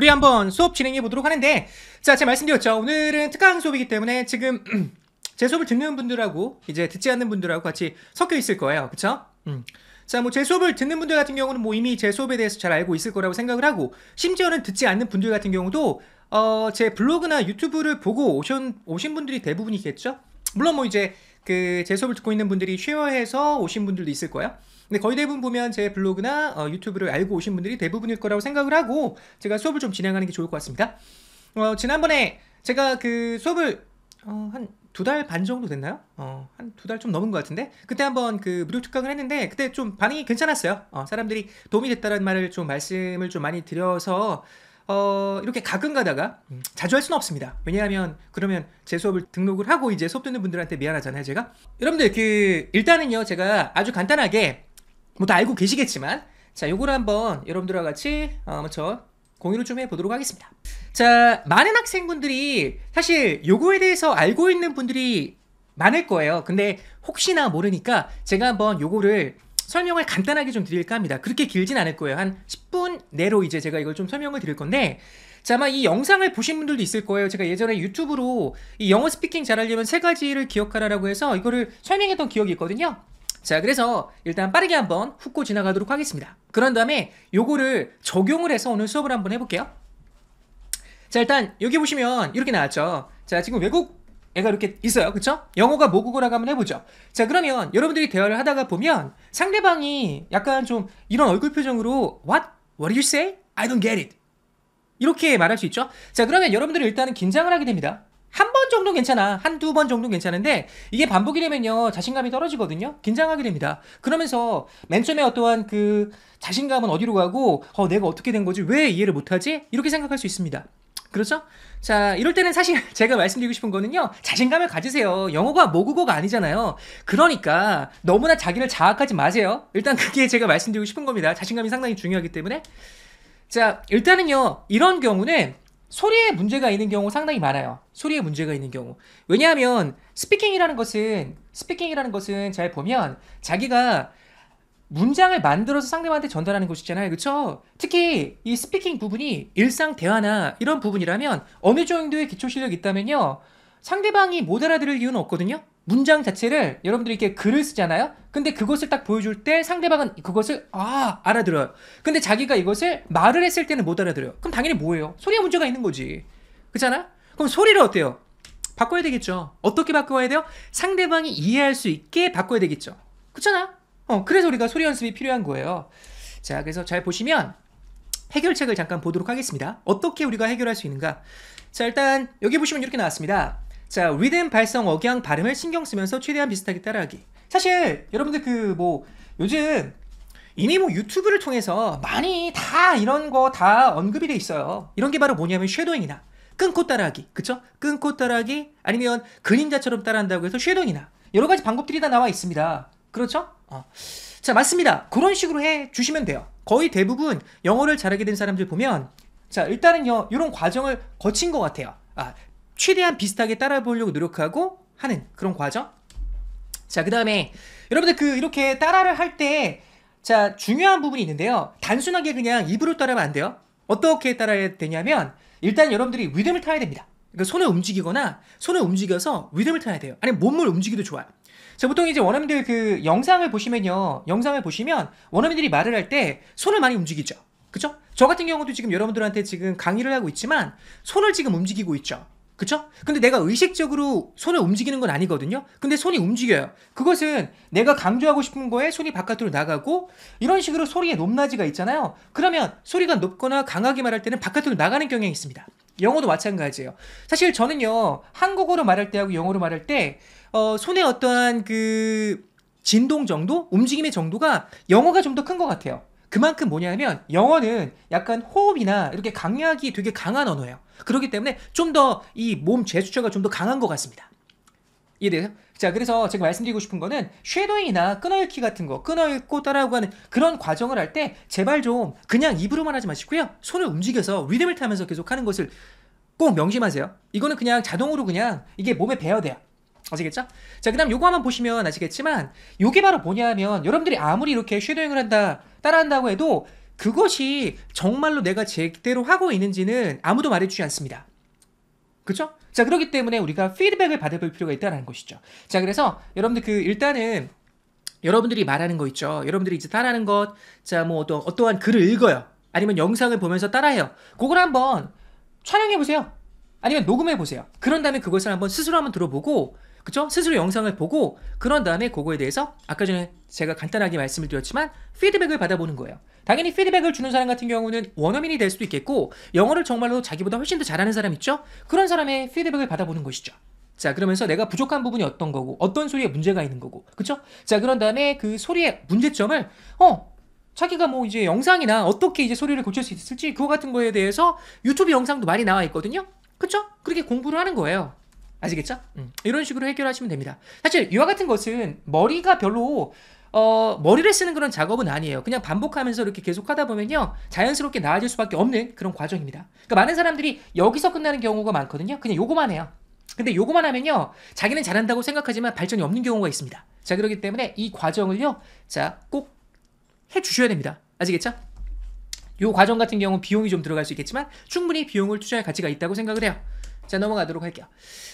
우리 한번 수업 진행해 보도록 하는데 자 제가 말씀드렸죠 오늘은 특강 수업이기 때문에 지금 제 수업을 듣는 분들하고 이제 듣지 않는 분들하고 같이 섞여 있을 거예요 그쵸? 음. 자뭐 제 수업을 듣는 분들 같은 경우는 뭐 이미 제 수업에 대해서 잘 알고 있을 거라고 생각을 하고 심지어는 듣지 않는 분들 같은 경우도 어, 제 블로그나 유튜브를 보고 오신, 오신 분들이 대부분이겠죠? 물론 뭐 이제 그 제 수업을 듣고 있는 분들이 쉐어해서 오신 분들도 있을 거예요 근데 거의 대부분 보면 제 블로그나 어, 유튜브를 알고 오신 분들이 대부분일 거라고 생각을 하고 제가 수업을 좀 진행하는 게 좋을 것 같습니다. 어, 지난번에 제가 그 수업을 어, 한 두 달 반 정도 됐나요? 어, 한 두 달 좀 넘은 것 같은데 그때 한번 그 무료 특강을 했는데 그때 좀 반응이 괜찮았어요. 어, 사람들이 도움이 됐다는 말을 좀 말씀을 좀 많이 드려서 어, 이렇게 가끔 가다가 음, 자주 할 수는 없습니다. 왜냐하면 그러면 제 수업을 등록을 하고 이제 수업 듣는 분들한테 미안하잖아요, 제가. 여러분들 그 일단은요, 제가 아주 간단하게 뭐다 알고 계시겠지만 자 요걸 한번 여러분들과 같이 어, 먼저 공유를 좀 해보도록 하겠습니다 자 많은 학생분들이 사실 요거에 대해서 알고 있는 분들이 많을 거예요 근데 혹시나 모르니까 제가 한번 요거를 설명을 간단하게 좀 드릴까 합니다 그렇게 길진 않을 거예요 한 10분 내로 이제 제가 이걸 좀 설명을 드릴 건데 자, 아마 이 영상을 보신 분들도 있을 거예요. 제가 예전에 유튜브로 이 영어 스피킹 잘하려면 세 가지를 기억하라라고 해서 이거를 설명했던 기억이 있거든요. 자 그래서 일단 빠르게 한번 훑고 지나가도록 하겠습니다 그런 다음에 요거를 적용을 해서 오늘 수업을 한번 해볼게요 자 일단 여기 보시면 이렇게 나왔죠 자 지금 외국 애가 이렇게 있어요 그쵸? 영어가 모국어라고 한번 해보죠 자 그러면 여러분들이 대화를 하다가 보면 상대방이 약간 좀 이런 얼굴 표정으로 What? What do you say? I don't get it 이렇게 말할 수 있죠 자 그러면 여러분들이 일단은 긴장을 하게 됩니다 정도 괜찮아. 한두 번 정도 괜찮은데 이게 반복이 되면요. 자신감이 떨어지거든요. 긴장하게 됩니다. 그러면서 맨 처음에 어떠한 그 자신감은 어디로 가고 어 내가 어떻게 된 거지? 왜 이해를 못 하지? 이렇게 생각할 수 있습니다. 그렇죠? 자, 이럴 때는 사실 제가 말씀드리고 싶은 거는요, 자신감을 가지세요. 영어가 모국어가 아니잖아요. 그러니까 너무나 자기를 자학하지 마세요. 일단 그게 제가 말씀드리고 싶은 겁니다. 자신감이 상당히 중요하기 때문에. 자, 일단은요, 이런 경우는 소리에 문제가 있는 경우 상당히 많아요. 소리에 문제가 있는 경우. 왜냐하면 스피킹이라는 것은 스피킹이라는 것은 잘 보면 자기가 문장을 만들어서 상대방한테 전달하는 것이잖아요. 그렇죠? 특히 이 스피킹 부분이 일상 대화나 이런 부분이라면 어느 정도의 기초 실력이 있다면요. 상대방이 못 알아들을 이유는 없거든요. 문장 자체를 여러분들이 이렇게 글을 쓰잖아요. 근데 그것을 딱 보여줄 때 상대방은 그것을 아 알아들어요. 근데 자기가 이것을 말을 했을 때는 못 알아들어요. 그럼 당연히 뭐예요? 소리에 문제가 있는 거지. 그잖아 그럼 소리를 어때요? 바꿔야 되겠죠. 어떻게 바꿔야 돼요? 상대방이 이해할 수 있게 바꿔야 되겠죠. 그잖아 어, 그래서 우리가 소리 연습이 필요한 거예요. 자, 그래서 잘 보시면 해결책을 잠깐 보도록 하겠습니다. 어떻게 우리가 해결할 수 있는가? 자, 일단 여기 보시면 이렇게 나왔습니다. 자, 리듬, 발성, 억양, 발음을 신경 쓰면서 최대한 비슷하게 따라하기. 사실 여러분들 그 뭐 요즘 이미 뭐 유튜브를 통해서 많이 다 이런 거 다 언급이 돼 있어요. 이런 게 바로 뭐냐면 쉐도잉이나 끊고 따라하기. 그쵸? 끊고 따라하기 아니면 그림자처럼 따라한다고 해서 쉐도잉이나 여러 가지 방법들이 다 나와 있습니다. 그렇죠? 어. 자, 맞습니다. 그런 식으로 해 주시면 돼요. 거의 대부분 영어를 잘하게 된 사람들 보면 자, 일단은요. 이런 과정을 거친 것 같아요. 아, 최대한 비슷하게 따라해 보려고 노력하고 하는 그런 과정. 자, 그 다음에 여러분들 그 이렇게 따라를 할 때 자, 중요한 부분이 있는데요. 단순하게 그냥 입으로 따라하면 안 돼요. 어떻게 따라야 되냐면 일단 여러분들이 리듬을 타야 됩니다. 그러니까 손을 움직이거나 손을 움직여서 리듬을 타야 돼요. 아니면 몸을 움직이도 좋아요. 자, 보통 이제 원어민들 그 영상을 보시면요. 영상을 보시면 원어민들이 말을 할 때 손을 많이 움직이죠. 그죠? 저 같은 경우도 지금 여러분들한테 지금 강의를 하고 있지만 손을 지금 움직이고 있죠. 그쵸? 근데 내가 의식적으로 손을 움직이는 건 아니거든요? 근데 손이 움직여요. 그것은 내가 강조하고 싶은 거에 손이 바깥으로 나가고, 이런 식으로 소리의 높낮이가 있잖아요? 그러면 소리가 높거나 강하게 말할 때는 바깥으로 나가는 경향이 있습니다. 영어도 마찬가지예요. 사실 저는요, 한국어로 말할 때하고 영어로 말할 때, 어, 손의 어떠한 그, 진동 정도? 움직임의 정도가 영어가 좀 더 큰 것 같아요. 그만큼 뭐냐면 영어는 약간 호흡이나 이렇게 강약이 되게 강한 언어예요. 그렇기 때문에 좀 더 이 몸 제스처가 좀 더 강한 것 같습니다. 이해돼요? 자, 그래서 제가 말씀드리고 싶은 거는 쉐도잉이나 끊어읽기 같은 거, 끊어읽고 따라하고 하는 그런 과정을 할 때 제발 좀 그냥 입으로만 하지 마시고요. 손을 움직여서 리듬을 타면서 계속 하는 것을 꼭 명심하세요. 이거는 그냥 자동으로 그냥 이게 몸에 배어돼요. 아시겠죠? 자, 그 다음 요거 한번 보시면 아시겠지만 요게 바로 뭐냐면 여러분들이 아무리 이렇게 쉐도잉을 한다, 따라한다고 해도 그것이 정말로 내가 제대로 하고 있는지는 아무도 말해주지 않습니다. 그렇죠? 자, 그렇기 때문에 우리가 피드백을 받아볼 필요가 있다는 것이죠. 자, 그래서 여러분들 그 일단은 여러분들이 말하는 거 있죠. 여러분들이 이제 따라하는 것, 자, 뭐 어떠, 어떠한 글을 읽어요. 아니면 영상을 보면서 따라해요. 그걸 한번 촬영해보세요. 아니면 녹음해보세요. 그런 다음에 그것을 한번 스스로 한번 들어보고 그쵸? 스스로 영상을 보고 그런 다음에 그거에 대해서 아까 전에 제가 간단하게 말씀을 드렸지만 피드백을 받아보는 거예요. 당연히 피드백을 주는 사람 같은 경우는 원어민이 될 수도 있겠고 영어를 정말로 자기보다 훨씬 더 잘하는 사람 있죠? 그런 사람의 피드백을 받아보는 것이죠. 자 그러면서 내가 부족한 부분이 어떤 거고 어떤 소리에 문제가 있는 거고 그쵸? 자 그런 다음에 그 소리의 문제점을 어 자기가 뭐 이제 영상이나 어떻게 이제 소리를 고칠 수 있을지 그거 같은 거에 대해서 유튜브 영상도 많이 나와 있거든요. 그쵸? 그렇게 공부를 하는 거예요. 아시겠죠? 음. 이런 식으로 해결하시면 됩니다. 사실 이와 같은 것은 머리가 별로 어, 머리를 쓰는 그런 작업은 아니에요. 그냥 반복하면서 이렇게 계속 하다 보면요. 자연스럽게 나아질 수밖에 없는 그런 과정입니다. 그러니까 많은 사람들이 여기서 끝나는 경우가 많거든요. 그냥 요거만 해요. 근데 요거만 하면요. 자기는 잘한다고 생각하지만 발전이 없는 경우가 있습니다. 자, 그렇기 때문에 이 과정을요. 자, 꼭 해주셔야 됩니다. 아시겠죠? 요 과정 같은 경우 비용이 좀 들어갈 수 있겠지만 충분히 비용을 투자할 가치가 있다고 생각을 해요. 자, 넘어가도록 할게요.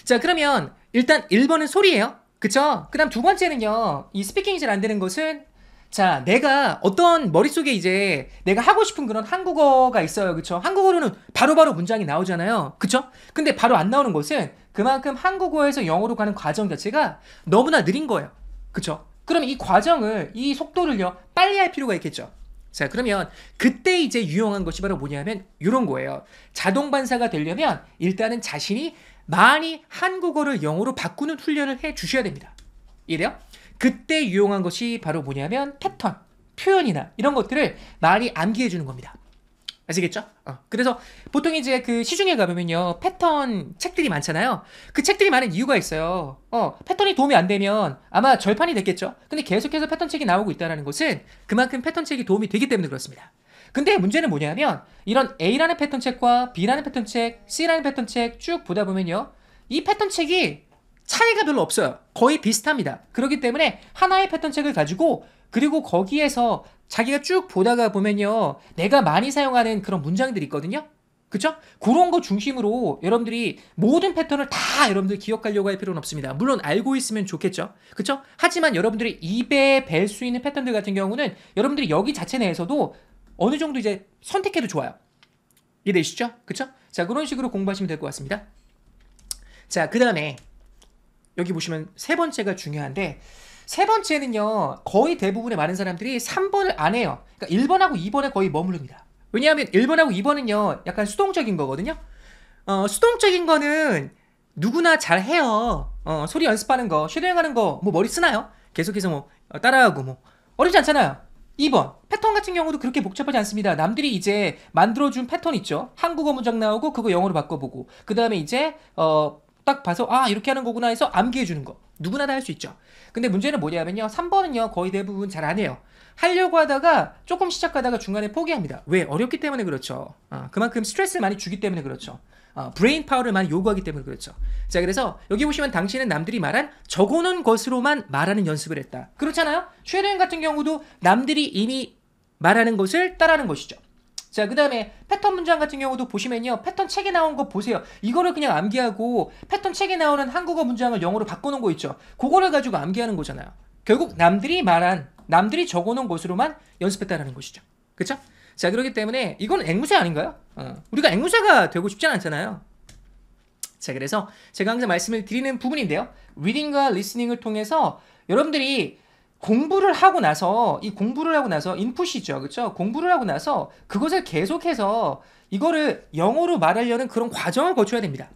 자, 그러면 일단 1번은 소리예요. 그쵸? 그 다음 두 번째는요. 이 스피킹이 잘 안 되는 것은 자, 내가 어떤 머릿속에 이제 내가 하고 싶은 그런 한국어가 있어요. 그쵸? 한국어로는 바로바로 바로 문장이 나오잖아요. 그쵸? 근데 바로 안 나오는 것은 그만큼 한국어에서 영어로 가는 과정 자체가 너무나 느린 거예요. 그쵸? 그럼 이 과정을, 이 속도를요, 빨리 할 필요가 있겠죠. 자, 그러면 그때 이제 유용한 것이 바로 뭐냐면 이런 거예요. 자동 반사가 되려면 일단은 자신이 많이 한국어를 영어로 바꾸는 훈련을 해 주셔야 됩니다. 이해돼요? 그때 유용한 것이 바로 뭐냐면 패턴, 표현이나 이런 것들을 많이 암기해 주는 겁니다. 아시겠죠? 어. 그래서 보통 이제 그 시중에 가보면요 패턴 책들이 많잖아요. 그 책들이 많은 이유가 있어요. 어 패턴이 도움이 안 되면 아마 절판이 됐겠죠. 근데 계속해서 패턴 책이 나오고 있다는 것은 그만큼 패턴 책이 도움이 되기 때문에 그렇습니다. 근데 문제는 뭐냐면 이런 A라는 패턴 책과 B라는 패턴 책, C라는 패턴 책 쭉 보다 보면요 이 패턴 책이 차이가 별로 없어요. 거의 비슷합니다. 그렇기 때문에 하나의 패턴 책을 가지고 그리고 거기에서 자기가 쭉 보다가 보면요. 내가 많이 사용하는 그런 문장들이 있거든요. 그쵸? 그런 거 중심으로 여러분들이 모든 패턴을 다 여러분들 기억하려고 할 필요는 없습니다. 물론 알고 있으면 좋겠죠. 그쵸? 하지만 여러분들이 입에 뵐 수 있는 패턴들 같은 경우는 여러분들이 여기 자체 내에서도 어느 정도 이제 선택해도 좋아요. 이해되시죠? 그쵸? 자, 그런 식으로 공부하시면 될 것 같습니다. 자, 그 다음에 여기 보시면 세 번째가 중요한데 세 번째는요. 거의 대부분의 많은 사람들이 3번을 안 해요. 그러니까 1번하고 2번에 거의 머무릅니다. 왜냐하면 1번하고 2번은요. 약간 수동적인 거거든요. 어, 수동적인 거는 누구나 잘 해요. 어, 소리 연습하는 거, 쉐도잉하는 거, 뭐 머리 쓰나요? 계속해서 뭐 어, 따라하고 뭐 어렵지 않잖아요. 2번 패턴 같은 경우도 그렇게 복잡하지 않습니다. 남들이 이제 만들어준 패턴 있죠. 한국어 문장 나오고 그거 영어로 바꿔보고 그 다음에 이제 어딱 봐서 아 이렇게 하는 거구나 해서 암기해 주는 거 누구나 다 할 수 있죠 근데 문제는 뭐냐면요 3번은요 거의 대부분 잘 안 해요 하려고 하다가 조금 시작하다가 중간에 포기합니다 왜? 어렵기 때문에 그렇죠 아, 그만큼 스트레스를 많이 주기 때문에 그렇죠 아, 브레인 파워를 많이 요구하기 때문에 그렇죠 자 그래서 여기 보시면 당신은 남들이 말한 적어놓은 것으로만 말하는 연습을 했다 그렇잖아요? 최대한 같은 경우도 남들이 이미 말하는 것을 따라하는 것이죠 자, 그 다음에 패턴 문장 같은 경우도 보시면요. 패턴 책에 나온 거 보세요. 이거를 그냥 암기하고 패턴 책에 나오는 한국어 문장을 영어로 바꿔놓은거 있죠. 그거를 가지고 암기하는 거잖아요. 결국 남들이 말한, 남들이 적어놓은 것으로만 연습했다라는 것이죠. 그쵸? 자, 그렇기 때문에 이건 앵무새 아닌가요? 어. 우리가 앵무새가 되고 싶지 않잖아요. 자, 그래서 제가 항상 말씀을 드리는 부분인데요. 리딩과 리스닝을 통해서 여러분들이 공부를 하고 나서 이 공부를 하고 나서 인풋이죠. 그렇죠? 공부를 하고 나서 그것을 계속해서 이거를 영어로 말하려는 그런 과정을 거쳐야 됩니다.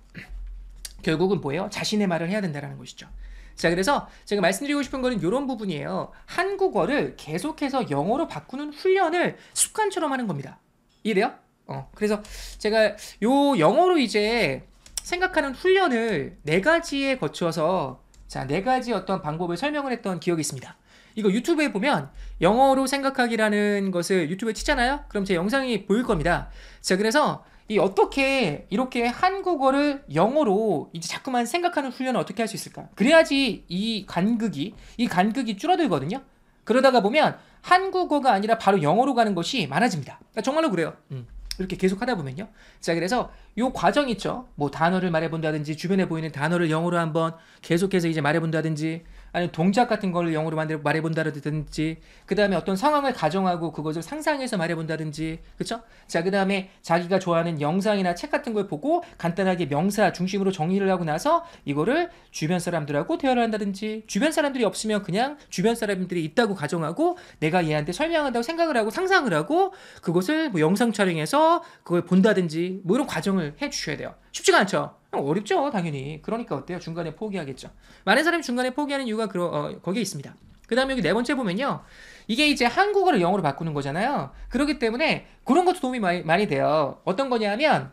결국은 뭐예요? 자신의 말을 해야 된다라는 것이죠. 자, 그래서 제가 말씀드리고 싶은 거는 이런 부분이에요. 한국어를 계속해서 영어로 바꾸는 훈련을 습관처럼 하는 겁니다. 이해돼요 어. 그래서 제가 요 영어로 이제 생각하는 훈련을 네 가지에 거쳐서 자, 네 가지 어떤 방법을 설명을 했던 기억이 있습니다. 이거 유튜브에 보면 영어로 생각하기라는 것을 유튜브에 치잖아요? 그럼 제 영상이 보일 겁니다. 자, 그래서 이 어떻게 이렇게 한국어를 영어로 이제 자꾸만 생각하는 훈련을 어떻게 할 수 있을까? 그래야지 이 간극이, 이 간극이 줄어들거든요? 그러다가 보면 한국어가 아니라 바로 영어로 가는 것이 많아집니다. 그러니까 정말로 그래요. 음. 이렇게 계속 하다 보면요. 자, 그래서 요 과정 있죠. 뭐 단어를 말해본다든지 주변에 보이는 단어를 영어로 한번 계속해서 이제 말해본다든지 아니면 동작 같은 걸 영어로 말해본다든지 그 다음에 어떤 상황을 가정하고 그것을 상상해서 말해본다든지 그쵸? 자그 다음에 자기가 좋아하는 영상이나 책 같은 걸 보고 간단하게 명사 중심으로 정리를 하고 나서 이거를 주변 사람들하고 대화를 한다든지 주변 사람들이 없으면 그냥 주변 사람들이 있다고 가정하고 내가 얘한테 설명한다고 생각을 하고 상상을 하고 그것을 뭐 영상 촬영해서 그걸 본다든지 뭐 이런 과정을 해주셔야 돼요 쉽지가 않죠. 어렵죠, 당연히. 그러니까 어때요? 중간에 포기하겠죠. 많은 사람이 중간에 포기하는 이유가 그러, 어, 거기에 있습니다. 그 다음에 여기 네 번째 보면요. 이게 이제 한국어를 영어로 바꾸는 거잖아요. 그렇기 때문에 그런 것도 도움이 많이, 많이 돼요. 어떤 거냐 하면,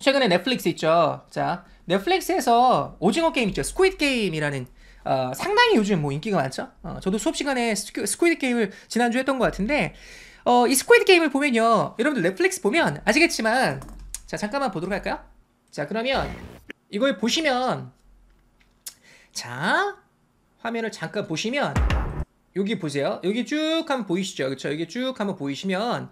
최근에 넷플릭스 있죠. 자, 넷플릭스에서 오징어 게임 있죠. 스퀴드 게임이라는 어, 상당히 요즘 뭐 인기가 많죠. 어, 저도 수업 시간에 스퀴드 게임을 지난주 에 했던 것 같은데 어, 이 스퀴드 게임을 보면요, 여러분들 넷플릭스 보면 아시겠지만 자 잠깐만 보도록 할까요? 자 그러면 이걸 보시면 자 화면을 잠깐 보시면 여기 보세요. 여기 쭉 한번 보이시죠? 그쵸 여기 쭉 한번 보이시면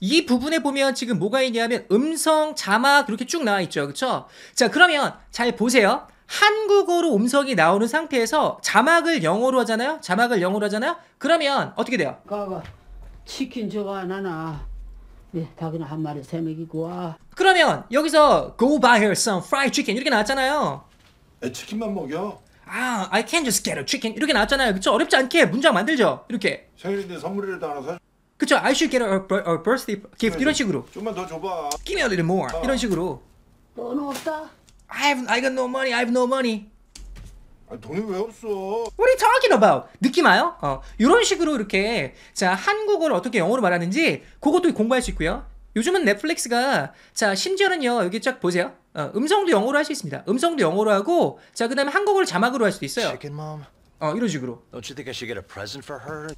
이 부분에 보면 지금 뭐가 있냐면 음성, 자막 이렇게 쭉 나와 있죠. 그쵸 자, 그러면 잘 보세요. 한국어로 음성이 나오는 상태에서 자막을 영어로 하잖아요. 자막을 영어로 하잖아요. 그러면 어떻게 돼요? 가가 치킨 저거 하나 예, 닭이나 한 마리 세 먹이고 와. 그러면 여기서 go buy her some fried chicken 이렇게 나왔잖아요. 애 치킨만 먹여. 아, I can just get a chicken 이렇게 나왔잖아요. 그쵸? 어렵지 않게 문장 만들죠. 이렇게. 생일인데 선물이라도 하나 사. 그쵸? I should get a, a, a birthday gift 이런 식으로. 좀만 더 줘봐. Give me a little more 아. 이런 식으로. 돈 없다. I have I got no money. I have no money. 아, 돈이 왜 없어? 우리 talking about 느낌 와요? 어, 이런 식으로 이렇게 자 한국어를 어떻게 영어로 말하는지 그것도 공부할 수 있고요. 요즘은 넷플릭스가 자 심지어는요 여기 쫙 보세요. 어, 음성도 영어로 할 수 있습니다. 음성도 영어로 하고 자 그다음에 한국어를 자막으로 할 수도 있어요. 어 이런 식으로.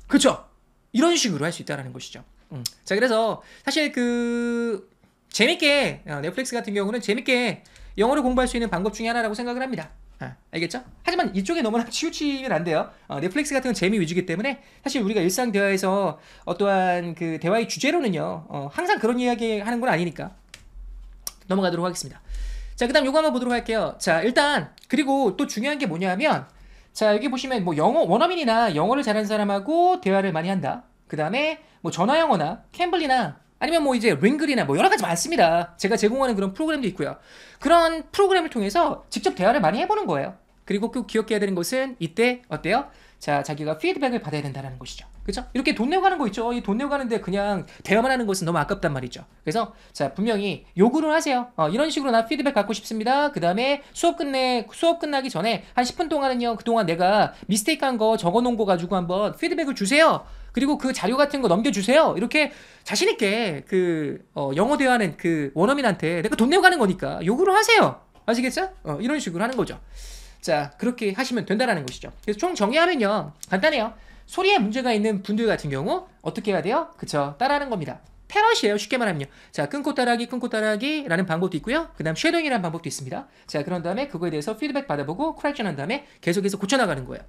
그렇 이런 식으로 할 수 있다라는 것이죠. 음. 자 그래서 사실 그 재밌게 어, 넷플릭스 같은 경우는 재밌게 영어를 공부할 수 있는 방법 중에 하나라고 생각을 합니다. 아, 알겠죠? 하지만 이쪽에 너무나 치우치면 안 돼요. 어, 넷플릭스 같은 건 재미 위주기 때문에 사실 우리가 일상 대화에서 어떠한 그 대화의 주제로는요, 어, 항상 그런 이야기 하는 건 아니니까 넘어가도록 하겠습니다. 자, 그 다음 요거 한번 보도록 할게요. 자, 일단, 그리고 또 중요한 게 뭐냐면, 자, 여기 보시면 뭐 영어, 원어민이나 영어를 잘하는 사람하고 대화를 많이 한다. 그 다음에 뭐 전화영어나 캠블리나 아니면 뭐 이제 링글이나 뭐 여러 가지 많습니다. 제가 제공하는 그런 프로그램도 있고요. 그런 프로그램을 통해서 직접 대화를 많이 해보는 거예요. 그리고 꼭 기억해야 되는 것은 이때 어때요? 자, 자기가 피드백을 받아야 된다는 것이죠. 그죠 이렇게 돈 내고 가는 거 있죠. 이 돈 내고 가는데 그냥 대화만 하는 것은 너무 아깝단 말이죠. 그래서 자, 분명히 요구를 하세요. 어, 이런 식으로 나 피드백 갖고 싶습니다. 그다음에 수업 끝내 수업 끝나기 전에 한 10분 동안은요. 그동안 내가 미스테이크한 거 적어 놓은 거 가지고 한번 피드백을 주세요. 그리고 그 자료 같은 거 넘겨주세요. 이렇게 자신있게 그, 어, 영어 대화하는 그 원어민한테 내가 돈 내고 가는 거니까 요구를 하세요. 아시겠죠? 어, 이런 식으로 하는 거죠. 자, 그렇게 하시면 된다라는 것이죠. 그래서 총 정의하면요. 간단해요. 소리에 문제가 있는 분들 같은 경우 어떻게 해야 돼요? 그쵸. 따라하는 겁니다. 패럿이에요. 쉽게 말하면요. 자, 끊고 따라하기, 끊고 따라하기라는 방법도 있고요. 그 다음 쉐도잉이라는 방법도 있습니다. 자, 그런 다음에 그거에 대해서 피드백 받아보고 코렉션 한 다음에 계속해서 고쳐나가는 거예요.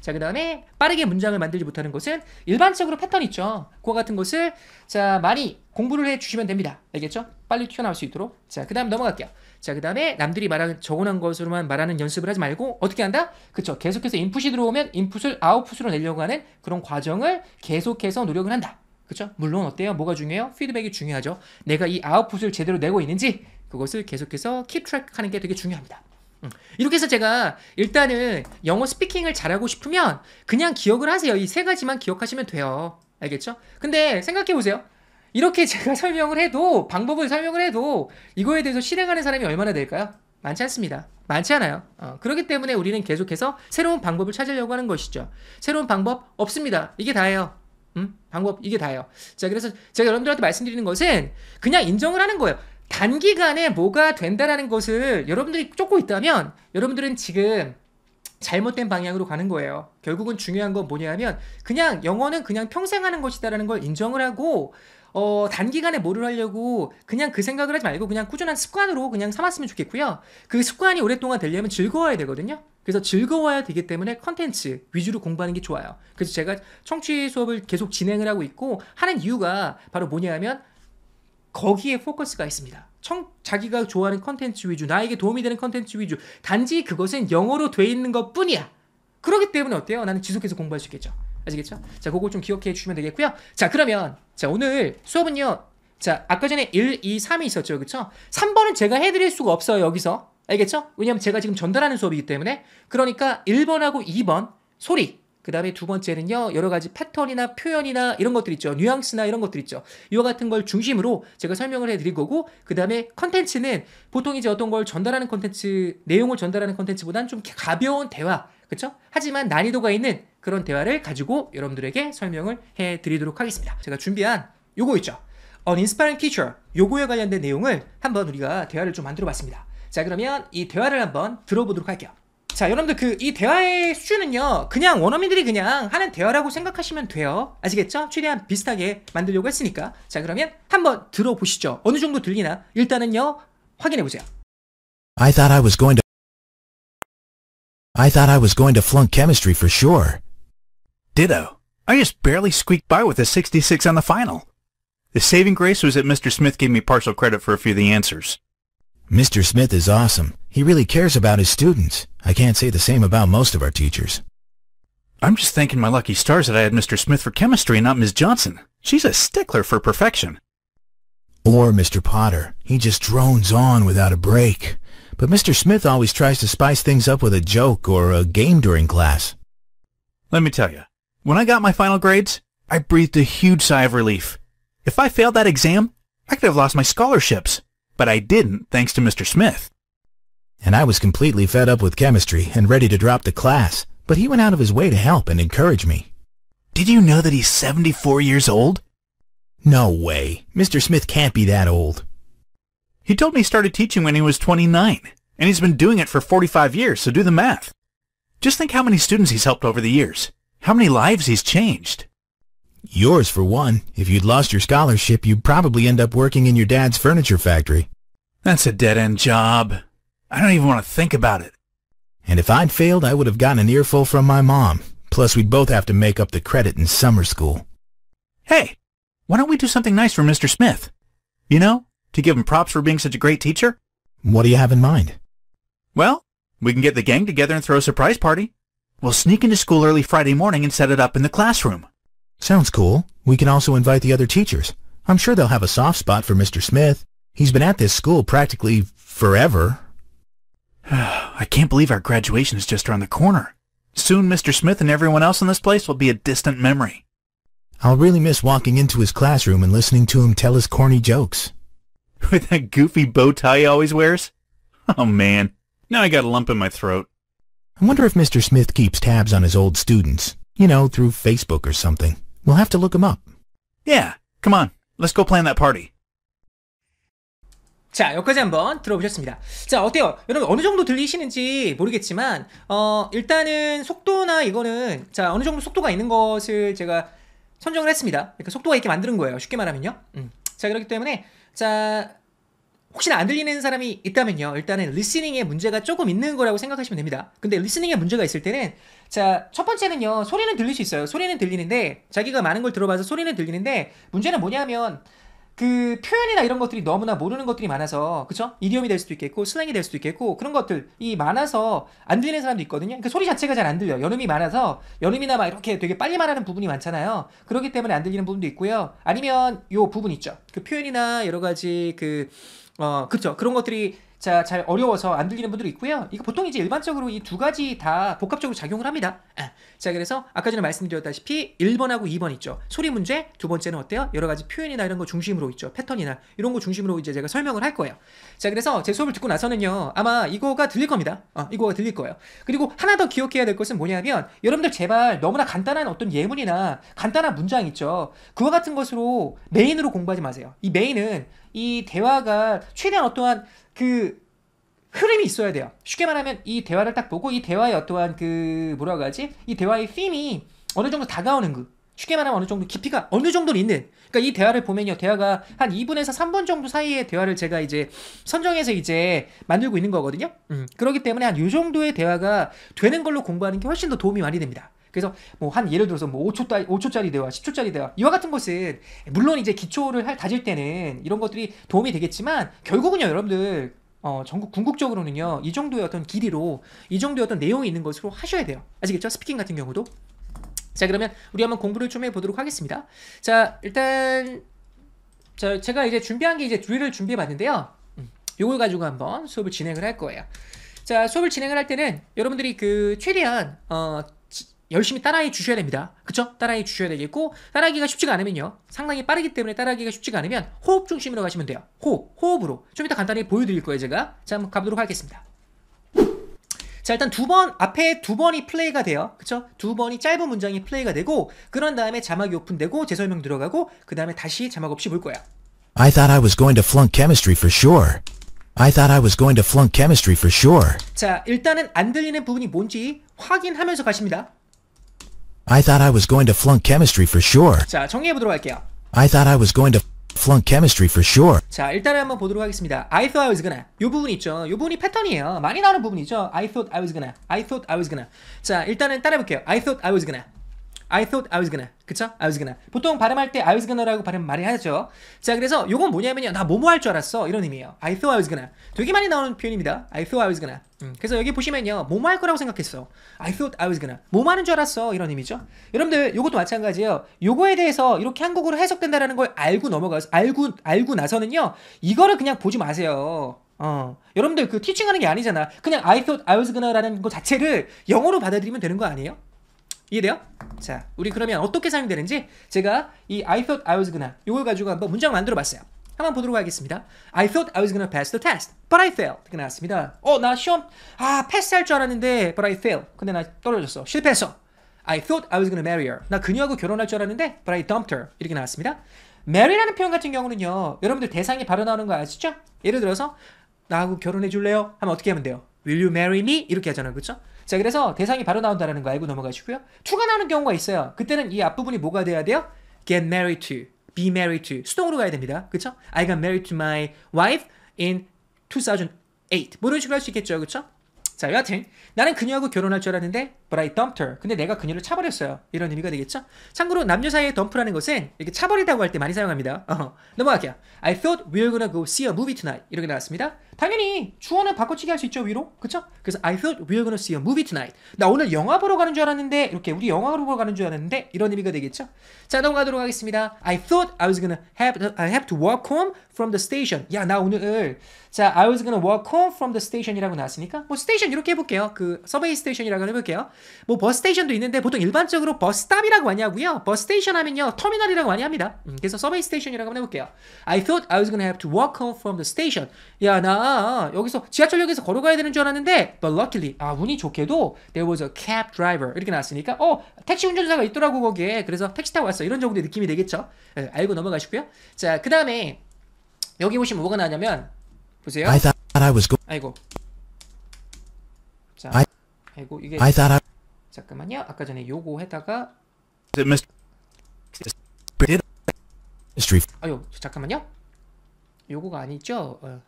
자, 그 다음에 빠르게 문장을 만들지 못하는 것은 일반적으로 패턴 있죠. 그와 같은 것을 자 많이 공부를 해주시면 됩니다. 알겠죠? 빨리 튀어나올 수 있도록. 자, 그 다음 넘어갈게요. 자, 그 다음에 남들이 말하는 적어놓 것으로만 말하는 연습을 하지 말고 어떻게 한다? 그쵸. 계속해서 인풋이 들어오면 인풋을 아웃풋으로 내려고 하는 그런 과정을 계속해서 노력을 한다. 그쵸? 물론 어때요? 뭐가 중요해요? 피드백이 중요하죠. 내가 이 아웃풋을 제대로 내고 있는지 그것을 계속해서 킵 트랙하는 게 되게 중요합니다. 음. 이렇게 해서 제가 일단은 영어 스피킹을 잘하고 싶으면 그냥 기억을 하세요. 이 세 가지만 기억하시면 돼요. 알겠죠? 근데 생각해 보세요. 이렇게 제가 설명을 해도 방법을 설명을 해도 이거에 대해서 실행하는 사람이 얼마나 될까요? 많지 않습니다. 많지 않아요. 어, 그렇기 때문에 우리는 계속해서 새로운 방법을 찾으려고 하는 것이죠. 새로운 방법 없습니다. 이게 다예요. 음? 방법 이게 다예요. 자, 그래서 제가 여러분들한테 말씀드리는 것은 그냥 인정을 하는 거예요. 단기간에 뭐가 된다라는 것을 여러분들이 쫓고 있다면 여러분들은 지금 잘못된 방향으로 가는 거예요. 결국은 중요한 건 뭐냐면 그냥 영어는 그냥 평생 하는 것이다라는 걸 인정을 하고 어, 단기간에 뭐를 하려고 그냥 그 생각을 하지 말고 그냥 꾸준한 습관으로 그냥 삼았으면 좋겠고요. 그 습관이 오랫동안 되려면 즐거워야 되거든요. 그래서 즐거워야 되기 때문에 컨텐츠 위주로 공부하는 게 좋아요. 그래서 제가 청취 수업을 계속 진행을 하고 있고 하는 이유가 바로 뭐냐면 거기에 포커스가 있습니다. 청, 자기가 좋아하는 컨텐츠 위주, 나에게 도움이 되는 컨텐츠 위주. 단지 그것은 영어로 돼 있는 것 뿐이야. 그렇기 때문에 어때요? 나는 지속해서 공부할 수 있겠죠. 아시겠죠? 자, 그거 좀 기억해 주시면 되겠고요. 자, 그러면 자 오늘 수업은요. 자, 아까 전에 1, 2, 3이 있었죠. 그쵸 3번은 제가 해드릴 수가 없어요. 여기서. 알겠죠? 왜냐면 제가 지금 전달하는 수업이기 때문에. 그러니까 1번하고 2번 소리 그 다음에 두 번째는요, 여러 가지 패턴이나 표현이나 이런 것들 있죠. 뉘앙스나 이런 것들 있죠. 이와 같은 걸 중심으로 제가 설명을 해드릴 거고, 그 다음에 컨텐츠는 보통 이제 어떤 걸 전달하는 컨텐츠, 내용을 전달하는 컨텐츠보단 좀 가벼운 대화, 그쵸 하지만 난이도가 있는 그런 대화를 가지고 여러분들에게 설명을 해드리도록 하겠습니다. 제가 준비한 요거 있죠. An Inspiring Teacher. 요거에 관련된 내용을 한번 우리가 대화를 좀 만들어 봤습니다. 자, 그러면 이 대화를 한번 들어보도록 할게요. 자 여러분들 그 이 대화의 수준은요 그냥 원어민들이 그냥 하는 대화라고 생각하시면 돼요 아시겠죠? 최대한 비슷하게 만들려고 했으니까 자 그러면 한번 들어보시죠 어느 정도 들리나 일단은요 확인해보세요 I thought I was going to I thought I was going to flunk chemistry for sure Ditto I just barely squeaked by with a 66 on the final The saving grace was that Mr. Smith gave me partial credit for a few of the answers Mr. Smith is awesome. He really cares about his students. I can't say the same about most of our teachers. I'm just thanking my lucky stars that I had Mr. Smith for chemistry and not Ms. Johnson. She's a stickler for perfection. Or Mr. Potter. He just drones on without a break. But Mr. Smith always tries to spice things up with a joke or a game during class. Let me tell you, when I got my final grades, I breathed a huge sigh of relief. If I failed that exam, I could have lost my scholarships. But I didn't thanks to Mr. Smith and I was completely fed up with chemistry and ready to drop the class, but he went out of his way to help and encourage me. Did you know that he's 74 years old? No way. Mr. Smith can't be that old. He told me he started teaching when he was 29, and he's been doing it for 45 years, so do the math. Just think how many students he's helped over the years, how many lives he's changed. Yours, for one. If you'd lost your scholarship, you'd probably end up working in your dad's furniture factory. That's a dead-end job. I don't even want to think about it. And if I'd failed, I would have gotten an earful from my mom. Plus, we'd both have to make up the credit in summer school. Hey, why don't we do something nice for Mr. Smith? You know, to give him props for being such a great teacher. What do you have in mind? Well, we can get the gang together and throw a surprise party. We'll sneak into school early Friday morning and set it up in the classroom. Sounds cool. We can also invite the other teachers. I'm sure they'll have a soft spot for Mr. Smith. He's been at this school practically forever. I can't believe our graduation is just around the corner. Soon Mr. Smith and everyone else in this place will be a distant memory. I'll really miss walking into his classroom and listening to him tell his corny jokes. With that goofy bow tie he always wears? Oh man, now I got a lump in my throat. I wonder if Mr. Smith keeps tabs on his old students. You know, through Facebook or something. We'll have to look him up. Yeah, come on. Let's go plan that party. 자 여기까지 한번 들어보셨습니다 자 어때요 여러분 어느 정도 들리시는지 모르겠지만 어 일단은 속도나 이거는 자 어느 정도 속도가 있는 것을 제가 선정을 했습니다 그러니까 속도가 있게 만드는 거예요 쉽게 말하면요 음. 자 그렇기 때문에 자 혹시나 안 들리는 사람이 있다면요 일단은 리스닝에 문제가 조금 있는 거라고 생각하시면 됩니다 근데 리스닝에 문제가 있을 때는 자 첫 번째는요 소리는 들릴 수 있어요 소리는 들리는데 자기가 많은 걸 들어봐서 소리는 들리는데 문제는 뭐냐면 그 표현이나 이런 것들이 너무나 모르는 것들이 많아서 그쵸? 이디엄이 될 수도 있겠고 슬랭이 될 수도 있겠고 그런 것들이 많아서 안 들리는 사람도 있거든요. 그 소리 자체가 잘 안 들려. 연음이 많아서 연음이나 막 이렇게 되게 빨리 말하는 부분이 많잖아요. 그렇기 때문에 안 들리는 부분도 있고요. 아니면 요 부분 있죠. 그 표현이나 여러 가지 그 어, 그쵸. 그런 것들이 자, 잘 어려워서 안 들리는 분들이 있고요. 이거 보통 이제 일반적으로 이 두 가지 다 복합적으로 작용을 합니다. 예. 자, 그래서 아까 전에 말씀드렸다시피 1번하고 2번 있죠. 소리 문제, 두 번째는 어때요? 여러 가지 표현이나 이런 거 중심으로 있죠. 패턴이나 이런 거 중심으로 이제 제가 설명을 할 거예요. 자, 그래서 제 수업을 듣고 나서는요. 아마 이거가 들릴 겁니다. 어, 이거가 들릴 거예요. 그리고 하나 더 기억해야 될 것은 뭐냐면 여러분들 제발 너무나 간단한 어떤 예문이나 간단한 문장 있죠. 그와 같은 것으로 메인으로 공부하지 마세요. 이 메인은 이 대화가 최대한 어떠한 그 흐름이 있어야 돼요. 쉽게 말하면 이 대화를 딱 보고 이 대화의 어떠한 그 뭐라고 하지? 이 대화의 힘이 어느 정도 다가오는 그 쉽게 말하면 어느 정도 깊이가 어느 정도는 있는 그러니까 이 대화를 보면요 대화가 한 2분에서 3분 정도 사이에 대화를 제가 이제 선정해서 이제 만들고 있는 거거든요 음. 그렇기 때문에 한 요 정도의 대화가 되는 걸로 공부하는 게 훨씬 더 도움이 많이 됩니다 그래서 뭐 한 예를 들어서 뭐 5초, 5초짜리 대화, 10초짜리 대화 이와 같은 것은 물론 이제 기초를 할, 다질 때는 이런 것들이 도움이 되겠지만 결국은요 여러분들 어, 전국 궁극적으로는요 이 정도의 어떤 길이로 이 정도의 어떤 내용이 있는 것으로 하셔야 돼요 아시겠죠? 스피킹 같은 경우도 자 그러면 우리 한번 공부를 좀 해보도록 하겠습니다 자 일단 자 제가 이제 준비한 게 이제 둘을 준비해 봤는데요 음, 요걸 가지고 한번 수업을 진행을 할 거예요 자 수업을 진행을 할 때는 여러분들이 그 최대한 어, 열심히 따라해 주셔야 됩니다. 그쵸? 따라해 주셔야 되겠고 따라하기가 쉽지가 않으면요. 상당히 빠르기 때문에 따라하기가 쉽지가 않으면 호흡 중심으로 가시면 돼요. 호흡, 호흡으로. 좀 이따 간단히 보여드릴 거예요, 제가. 자, 한번 가보도록 하겠습니다. 자 일단 두 번 앞에 두 번이 플레이가 돼요 그쵸 두 번이 짧은 문장이 플레이가 되고 그런 다음에 자막이 오픈되고 재 설명 들어가고 그 다음에 다시 자막 없이 볼 거예요 I thought I was going to flunk chemistry for sure I thought I was going to flunk chemistry for sure 자 일단은 안 들리는 부분이 뭔지 확인하면서 가십니다 I thought I was going to flunk chemistry for sure. 자, 정리해 보도록 할게요. I thought I was going to flunk chemistry for sure. 자, 일단은 한번 보도록 하겠습니다. I thought I was gonna. 요 부분 있죠. 요 부분이 패턴이에요. 많이 나오는 부분이죠. I thought I was gonna. I thought I was gonna. 자, 일단은 따라해 볼게요. I thought I was gonna. I thought I was gonna. 그쵸? I was gonna. 보통 발음할 때 I was gonna라고 발음 많이 하죠. 자, 그래서 이건 뭐냐면요. 나 뭐뭐 할 줄 알았어. 이런 의미예요. I thought I was gonna. 되게 많이 나오는 표현입니다. I thought I was gonna. 음, 그래서 여기 보시면요. 뭐뭐 할 거라고 생각했어. I thought I was gonna. 뭐뭐 하는 줄 알았어. 이런 의미죠. 여러분들 이것도 마찬가지예요. 요거에 대해서 이렇게 한국어로 해석된다는걸 알고 넘어가서 알고 알고 나서는요. 이거를 그냥 보지 마세요. 어. 여러분들 그 티칭하는 게 아니잖아. 그냥 I thought I was gonna라는 것 자체를 영어로 받아들이면 되는 거 아니에요? 이해돼요? 자, 우리 그러면 어떻게 사용되는지 제가 이 I thought I was gonna 이걸 가지고 한번 문장 만들어 봤어요. 한번 보도록 하겠습니다. I thought I was gonna pass the test, but I failed. 이렇게 나왔습니다. 어, 나 시험 아 패스할 줄 알았는데, but I failed. 근데 나 떨어졌어. 실패했어. I thought I was gonna marry her. 나 그녀하고 결혼할 줄 알았는데, but I dumped her. 이렇게 나왔습니다. marry라는 표현 같은 경우는요, 여러분들 대상이 바로 나오는 거 아시죠? 예를 들어서 나하고 결혼해 줄래요? 하면 어떻게 하면 돼요? Will you marry me? 이렇게 하잖아요, 그렇죠? 자, 그래서 대상이 바로 나온다는 라거 알고 넘어가시고요. 2가 나오는 경우가 있어요. 그때는 이 앞부분이 뭐가 돼야 돼요? get married to, be married to. 수동으로 가야 됩니다. 그쵸? I got married to my wife in 2008. 뭐 이런 식으로 할 수 있겠죠. 그쵸? 자, 여하튼 나는 그녀하고 결혼할 줄 알았는데 but I dumped her. 근데 내가 그녀를 차버렸어요. 이런 의미가 되겠죠? 참고로 남녀 사이의 덤프라는 것은 이렇게 차버리다고 할 때 많이 사용합니다. 어허. 넘어갈게요. I thought we were gonna go see a movie tonight. 이렇게 나왔습니다. 당연히 주어는 바꿔치기 할 수 있죠 위로 그쵸? 그래서 I thought we were gonna see a movie tonight 나 오늘 영화 보러 가는 줄 알았는데 이렇게 우리 영화 보러 가는 줄 알았는데 이런 의미가 되겠죠? 자 넘어가도록 하겠습니다 I thought I was gonna have, I have to walk home from the station 야나 오늘 자 I was gonna walk home from the station이라고 나왔으니까 뭐 스테이션 이렇게 해볼게요 그 서베이 스테이션이라고 해볼게요 뭐 버스 테이션도 있는데 보통 일반적으로 버스 탑이라고 하냐고요 버스 테이션 하면요 터미널이라고 많이 합니다 음, 그래서 서베이 스테이션이라고 한번 해볼게요 I thought I was gonna have to walk home from the station 야, 나 여기서 지하철역에서 걸어가야 되는 줄 알았는데 but luckily 아, 운이 좋게도 there was a cab driver 이렇게 나왔으니까 어, 택시 운전사가 있더라고 거기에. 그래서 택시 타고 왔어. 이런 정도의 느낌이 되겠죠? 네, 알고 넘어가시고요. 자, 그다음에 여기 보시면 뭐가 나냐면 보세요. I thought I was go- 아이고. 자. I... 아이고 이게 I thought I... 잠깐만요. 아까 전에 요거 해다가 아유, 잠깐만요. 요거가 아니죠? 어.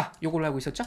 아, 요걸로 하고 있었죠?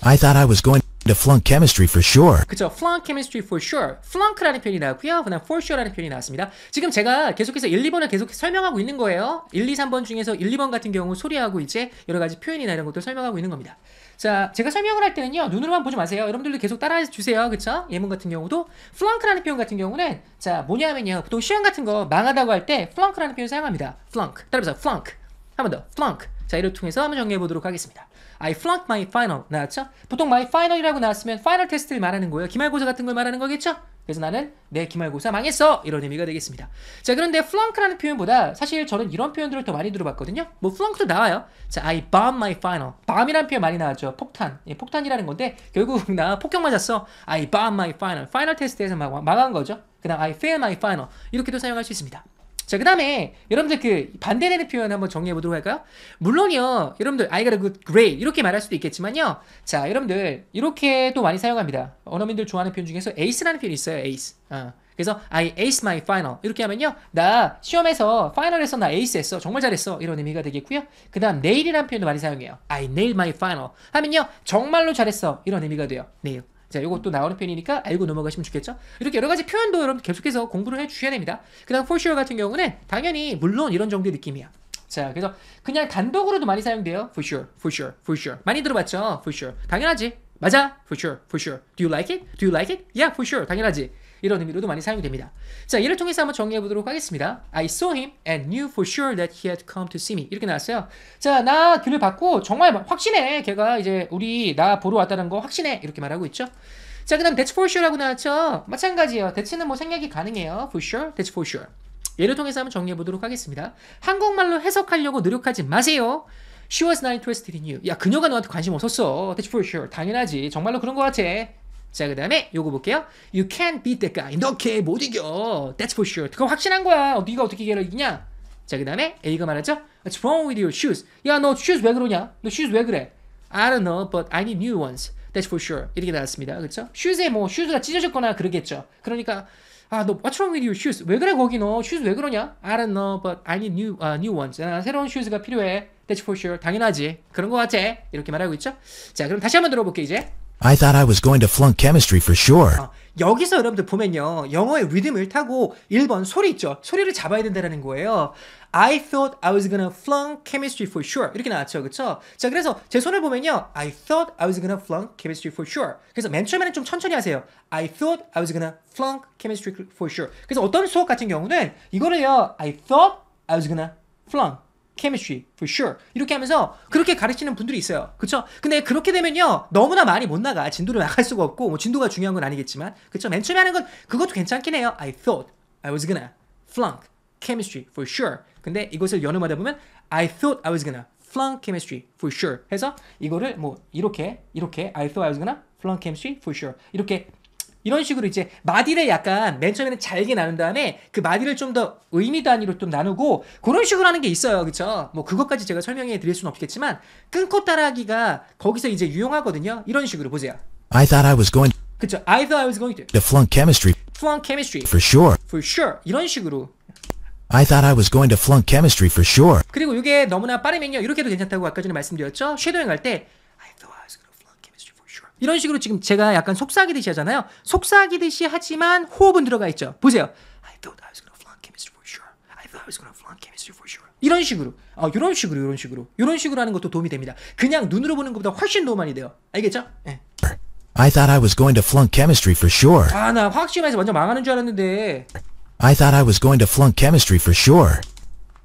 I thought I was going to flunk chemistry for sure. 그쵸, flunk chemistry for sure. flunk라는 표현이 나왔고요. 그다음 for sure라는 표현이 나왔습니다. 지금 제가 계속해서 1, 2번을 계속 설명하고 있는 거예요. 1, 2, 3번 중에서 1, 2번 같은 경우 소리하고 이제 여러 가지 표현이나 이런 것도 설명하고 있는 겁니다. 자, 제가 설명을 할 때는요. 눈으로만 보지 마세요. 여러분들도 계속 따라해 주세요. 그쵸? 예문 같은 경우도 flunk라는 표현 같은 경우는 자, 뭐냐면요. 보통 시험 같은 거 망하다고 할 때 flunk라는 표현 사용합니다. flunk. 따라해보세요. flunk. 한 번 더. flunk. 자, 이를 통해서 한번 정리해 보도록 하겠습니다. I flunked my final 나왔죠? 보통 my final이라고 나왔으면 final 테스트를 말하는 거예요. 기말고사 같은 걸 말하는 거겠죠? 그래서 나는 내 기말고사 망했어 이런 의미가 되겠습니다. 자 그런데 flunk라는 표현보다 사실 저는 이런 표현들을 더 많이 들어봤거든요. 뭐 flunk도 나와요. 자 I bomb my final. bomb이라는 표현 많이 나왔죠. 폭탄. 예, 폭탄이라는 건데 결국 나 폭격 맞았어. I bomb my final. final 테스트에서 막, 망한 거죠. 그다음 I fail my final 이렇게도 사용할 수 있습니다. 자, 그 다음에 여러분들 그 반대되는 표현 한번 정리해 보도록 할까요? 물론요, 여러분들 I got a good grade 이렇게 말할 수도 있겠지만요. 자, 여러분들 이렇게또 많이 사용합니다. 언어민들 좋아하는 표현 중에서 ace라는 표현이 있어요, ace. 어. 그래서 I ace my final 이렇게 하면요, 나 시험에서 파이널에서 나 ace 했어, 정말 잘했어 이런 의미가 되겠고요. 그 다음 nail이라는 표현도 많이 사용해요. I nailed my final 하면요, 정말로 잘했어 이런 의미가 돼요. nail. 자, 요것도 나오는 표현이니까 알고 넘어가시면 좋겠죠? 이렇게 여러 가지 표현도 여러분 계속해서 공부를 해 주셔야 됩니다. 그다음 for sure 같은 경우는 당연히 물론 이런 정도의 느낌이야. 자, 그래서 그냥 단독으로도 많이 사용돼요. for sure, for sure, for sure. 많이 들어봤죠? for sure. 당연하지. 맞아. for sure, for sure. Do you like it? Do you like it? Yeah, for sure. 당연하지. 이런 의미로도 많이 사용이 됩니다. 자, 얘를 통해서 한번 정리해 보도록 하겠습니다. I saw him and knew for sure that he had come to see me. 이렇게 나왔어요. 자, 나 그를 봤고 정말 확신해. 걔가 이제 우리 나 보러 왔다는 거 확신해. 이렇게 말하고 있죠. 자, 그다음 that's for sure라고 나왔죠. 마찬가지예요. 대체는 뭐 생략이 가능해요. for sure, that's for sure. 예를 통해서 한번 정리해 보도록 하겠습니다. 한국말로 해석하려고 노력하지 마세요. She was not interested in you. 야, 그녀가 너한테 관심 없었어. That's for sure. 당연하지. 정말로 그런 거 같아. 자, 그 다음에 요거 볼게요. You can't beat that guy. 너걔못 이겨. That's for sure. 그거 확신한 거야. 네가 어떻게 걔를 이기냐? 자, 그 다음에 A가 말하죠. What's wrong with your shoes? 야, 너 shoes 왜 그러냐? 너 shoes 왜 그래? I don't know, but I need new ones. That's for sure. 이렇게 나왔습니다. 그렇죠? 슈즈에 뭐 슈즈가 찢어졌거나 그러겠죠. 그러니까 아, 너 what's wrong with your shoes? 왜 그래 거기 너? 슈즈 왜 그러냐? I don't know, but I need new uh, new ones. 나 새로운 슈즈가 필요해. That's for sure. 당연하지. 그런 거 같아. 이렇게 말하고 있죠. 자, 그럼 다시 한번 들어볼게 이제. I thought I was going to flunk chemistry for sure. 아, 여기서 여러분들 보면요. 영어의 리듬을 타고 1번 소리 있죠. 소리를 잡아야 된다는 거예요. I thought I was gonna flunk chemistry for sure. 이렇게 나왔죠. 그쵸? 자, 그래서 제 손을 보면요. I thought I was gonna flunk chemistry for sure. 그래서 맨 처음에는 좀 천천히 하세요. I thought I was gonna flunk chemistry for sure. 그래서 어떤 수업 같은 경우는 이거를요. I thought I was gonna flunk. chemistry for sure 이렇게 하면서 그렇게 가르치는 분들이 있어요 그렇죠 근데 그렇게 되면요 너무나 많이 못 나가 진도를 나갈 수가 없고 뭐 진도가 중요한 건 아니겠지만 그렇죠맨 처음에 하는 건 그것도 괜찮긴 해요 I thought I was gonna flunk chemistry for sure 근데 이것을 연음하다 보면 I thought I was gonna flunk chemistry for sure 해서 이거를 뭐 이렇게 이렇게 I thought I was gonna flunk chemistry for sure 이렇게 이런 식으로 이제 마디를 약간 맨 처음에는 잘게 나눈 다음에 그 마디를 좀 더 의미 단위로 좀 나누고 그런 식으로 하는 게 있어요. 그쵸뭐 그것까지 제가 설명해 드릴 수는 없겠지만 끊고 따라하기가 거기서 이제 유용하거든요. 이런 식으로 보세요. I thought I was going 그쵸죠 I thought I was going to to flunk chemistry. flunk chemistry. for sure. for sure. 이런 식으로 I thought I was going to flunk chemistry for sure. 그리고 이게 너무나 빠르면요. 이렇게도 괜찮다고 아까 전에 말씀드렸죠? 쉐도잉 할때 이런 식으로 지금 제가 약간 속삭이듯이 하잖아요. 속삭이듯이 하지만 호흡은 들어가 있죠. 보세요. I thought I was gonna flunk chemistry for sure. I thought I was gonna flunk chemistry for sure. 이런 식으로, 어, 이런 식으로, 이런 식으로, 이런 식으로 하는 것도 도움이 됩니다. 그냥 눈으로 보는 것보다 훨씬 더 많이 돼요. 알겠죠? 네. I thought I was going to flunk chemistry for sure. 아, 나 화학 시험에서 완전 망하는 줄 알았는데. I thought I was going to flunk chemistry for sure.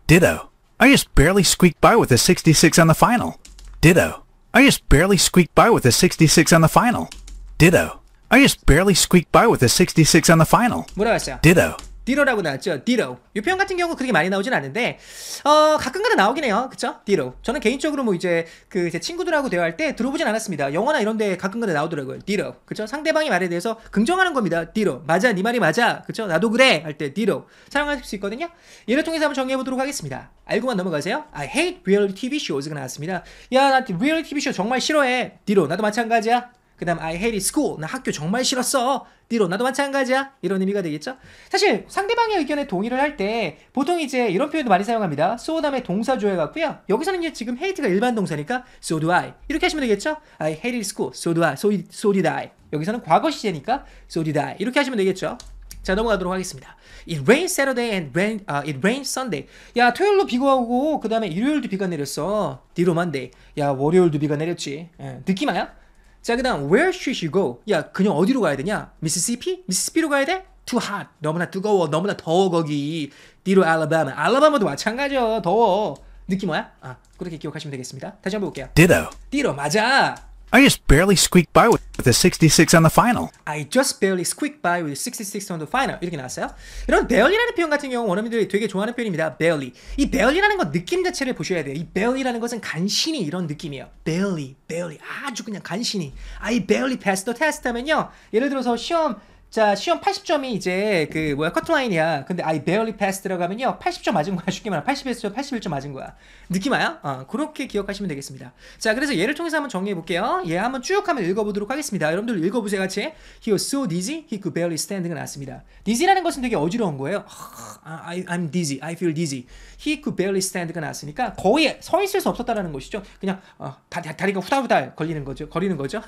Ditto. I just barely squeaked by with a 66 on the final. Ditto. I just barely squeaked by with a 66 on the final. Ditto. I just barely squeaked by with a 66 on the final. What I say? Ditto. 디로라고 나왔죠. 디로. 이 표현 같은 경우 그렇게 많이 나오진 않는데 어, 가끔가다 나오긴 해요. 그쵸? 디로. 저는 개인적으로 뭐 이제 그 제 친구들하고 대화할 때 들어보진 않았습니다. 영어나 이런 데 가끔가다 나오더라고요. 디로. 그쵸? 상대방의 말에 대해서 긍정하는 겁니다. 디로. 맞아. 네 말이 맞아. 그쵸? 나도 그래. 할 때 디로. 사용하실 수 있거든요. 예를 통해서 한번 정리해 보도록 하겠습니다. 알고만 넘어가세요. I hate reality TV shows가 나왔습니다. 야, 나 reality TV show 정말 싫어해. 디로. 나도 마찬가지야. 그 다음 I hate school. 나 학교 정말 싫었어. 니로 나도 마찬가지야. 이런 의미가 되겠죠? 사실 상대방의 의견에 동의를 할 때 보통 이제 이런 표현도 많이 사용합니다. so 다음에 동사 조해 같고요 여기서는 이제 지금 hate가 일반 동사니까 so do I. 이렇게 하시면 되겠죠? I hated school. so do I. so, so did I. 여기서는 과거 시제니까 so did I. 이렇게 하시면 되겠죠? 자 넘어가도록 하겠습니다. It rained Saturday and rain, uh, it rained Sunday. 야 토요일로 비가 오고 그 다음에 일요일도 비가 내렸어. 뒤로 만데. 야 월요일도 비가 내렸지. 예, 느낌 아야? 자, 그 다음, where should she go? 야, 그냥 어디로 가야 되냐? 미시시피? 미시시피로 가야 돼? too hot. 너무나 뜨거워. 너무나 더워, 거기. 뒤로 알라바마. 알라바마도 마찬가지야. 더워. 느낌 뭐야? 아, 그렇게 기억하시면 되겠습니다. 다시 한번 볼게요. ditto. ditto, 맞아. I just barely squeaked by with a 66 on the final. I just barely squeaked by with 66 on the final. 이렇게 나왔어요. 이런 barely라는 표현 같은 경우 원어민들이 되게 좋아하는 표현입니다. barely. 이 barely라는 건 느낌 자체를 보셔야 돼요. 이 barely라는 것은 간신히 이런 느낌이에요. barely, barely. 아주 그냥 간신히. I barely passed the test 하면요. 예를 들어서 시험 자 시험 80점이 이제 그 뭐야 커트라인이야 근데 I barely passed 들어가면요 80점 맞은 거야 쉽게 말하면 80에서 81점 맞은 거야 느낌 와요? 어, 그렇게 기억하시면 되겠습니다 자 그래서 얘를 통해서 한번 정리해 볼게요 얘 예, 한번 쭉 한번 읽어보도록 하겠습니다 여러분들 읽어보세요 같이 He was so dizzy he could barely stand가 나왔습니다 dizzy라는 것은 되게 어지러운 거예요 아, I, I'm dizzy I feel dizzy he could barely stand가 나왔으니까 거의 서 있을 수 없었다라는 것이죠. 그냥 어, 다, 다리가 후다후다 걸리는 거죠. 거리는 거죠.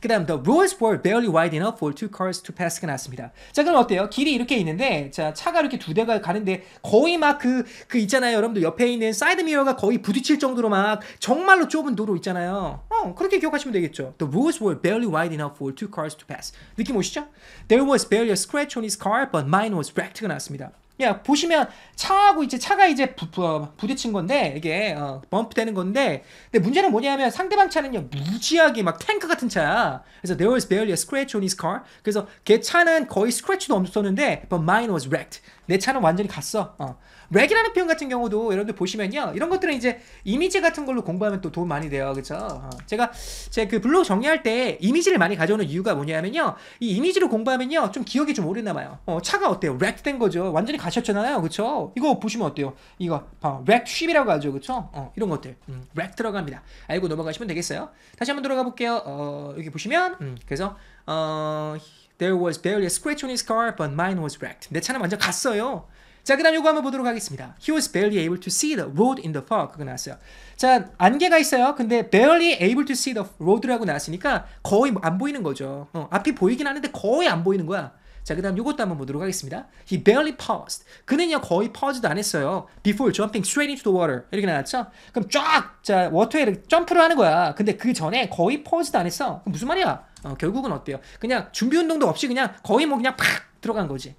그다음 the roads were barely wide enough for two cars to pass가 나왔습니다. 자 그럼 어때요? 길이 이렇게 있는데 자 차가 이렇게 두 대가 가는데 거의 막 그그 그 있잖아요. 여러분들 옆에 있는 사이드 미러가 거의 부딪힐 정도로 막 정말로 좁은 도로 있잖아요. 어 그렇게 기억하시면 되겠죠. The roads were barely wide enough for two cars to pass. 느낌 오시죠? There was barely a scratch on his car, but mine was wrecked. 나왔습니다. 야 보시면 차하고 이제 차가 이제 부, 부, 어, 부딪힌 건데 이게 어, 범프 되는 건데 근데 문제는 뭐냐면 상대방 차는요 무지하게 막 탱크 같은 차야 그래서 there was barely a scratch on his car 그래서 걔 차는 거의 스크래치도 없었는데 but mine was wrecked 내 차는 완전히 갔어 어. 렉이라는 표현 같은 경우도 여러분들 보시면요. 이런 것들은 이제 이미지 같은 걸로 공부하면 또 도움 많이 돼요. 그쵸? 어. 제가 제 그 블로그 정리할 때 이미지를 많이 가져오는 이유가 뭐냐면요. 이 이미지로 공부하면요. 좀 기억이 좀 오래 남아요. 어, 차가 어때요? 렉 된 거죠. 완전히 가셨잖아요. 그쵸? 이거 보시면 어때요? 이거 렉쉽이라고 하죠. 그쵸? 어, 이런 것들. 음, 렉 들어갑니다. 알고 넘어가시면 되겠어요. 다시 한번 들어가 볼게요. 어, 여기 보시면 음, 그래서 어, There was barely a scratch on his car, but mine was wrecked. 내 차는 완전 갔어요. 자, 그 다음 요거 한번 보도록 하겠습니다. He was barely able to see the road in the fog. 그거 나왔어요. 자, 안개가 있어요. 근데 barely able to see the road라고 나왔으니까 거의 안 보이는 거죠. 어, 앞이 보이긴 하는데 거의 안 보이는 거야. 자, 그 다음 요것도 한번 보도록 하겠습니다. He barely paused. 그는요, 거의 pause도 안 했어요. Before jumping straight into the water. 이렇게 나왔죠? 그럼 쫙, 자, 워터에 점프를 하는 거야. 근데 그 전에 거의 pause도 안 했어. 그럼 무슨 말이야? 어, 결국은 어때요? 그냥 준비 운동도 없이 그냥 거의 뭐 그냥 팍 들어간 거지.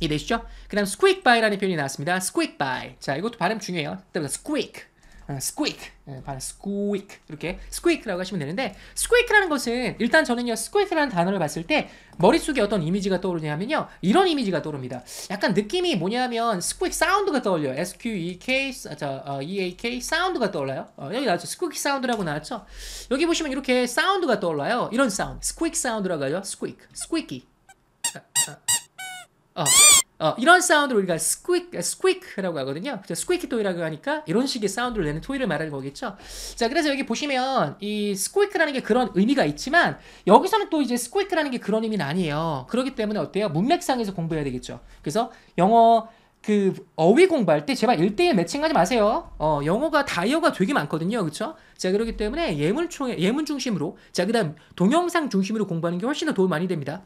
이해되시죠? 그 다음 squeak by라는 표현이 나왔습니다. squeak by. 자, 이것도 발음 중요해요. 때부터 squeak. 어, squeak, 예, 발음 squeak 이렇게 squeak라고 하시면 되는데 squeak라는 것은 일단 저는요 squeak라는 단어를 봤을 때 머릿속에 어떤 이미지가 떠오르냐면요 이런 이미지가 떠오릅니다 약간 느낌이 뭐냐면 squeak 사운드가 떠올려요 S-Q-E-K 저, 어, E-A-K 사운드가 떠올라요 어, 여기 나왔죠 squeak 사운드라고 나왔죠 여기 보시면 이렇게 사운드가 떠올라요 이런 사운드 squeak 사운드라고 하죠 squeak, squeaky 아, 아. 어, 어, 이런 사운드를 우리가 스퀴크, 스퀴크라고 하거든요. 그죠? 스퀴키 토이라고 하니까 이런 식의 사운드를 내는 토이를 말하는 거겠죠. 자, 그래서 여기 보시면 이 스퀴크라는 게 그런 의미가 있지만 여기서는 또 이제 스퀴크라는 게 그런 의미는 아니에요. 그렇기 때문에 어때요? 문맥상에서 공부해야 되겠죠. 그래서 영어 그 어휘 공부할 때 제발 1대1 매칭하지 마세요. 어, 영어가 다이어가 되게 많거든요. 그렇죠? 자, 그렇기 때문에 예문 총 예문 중심으로 자, 그다음 동영상 중심으로 공부하는 게 훨씬 더 도움 많이 됩니다.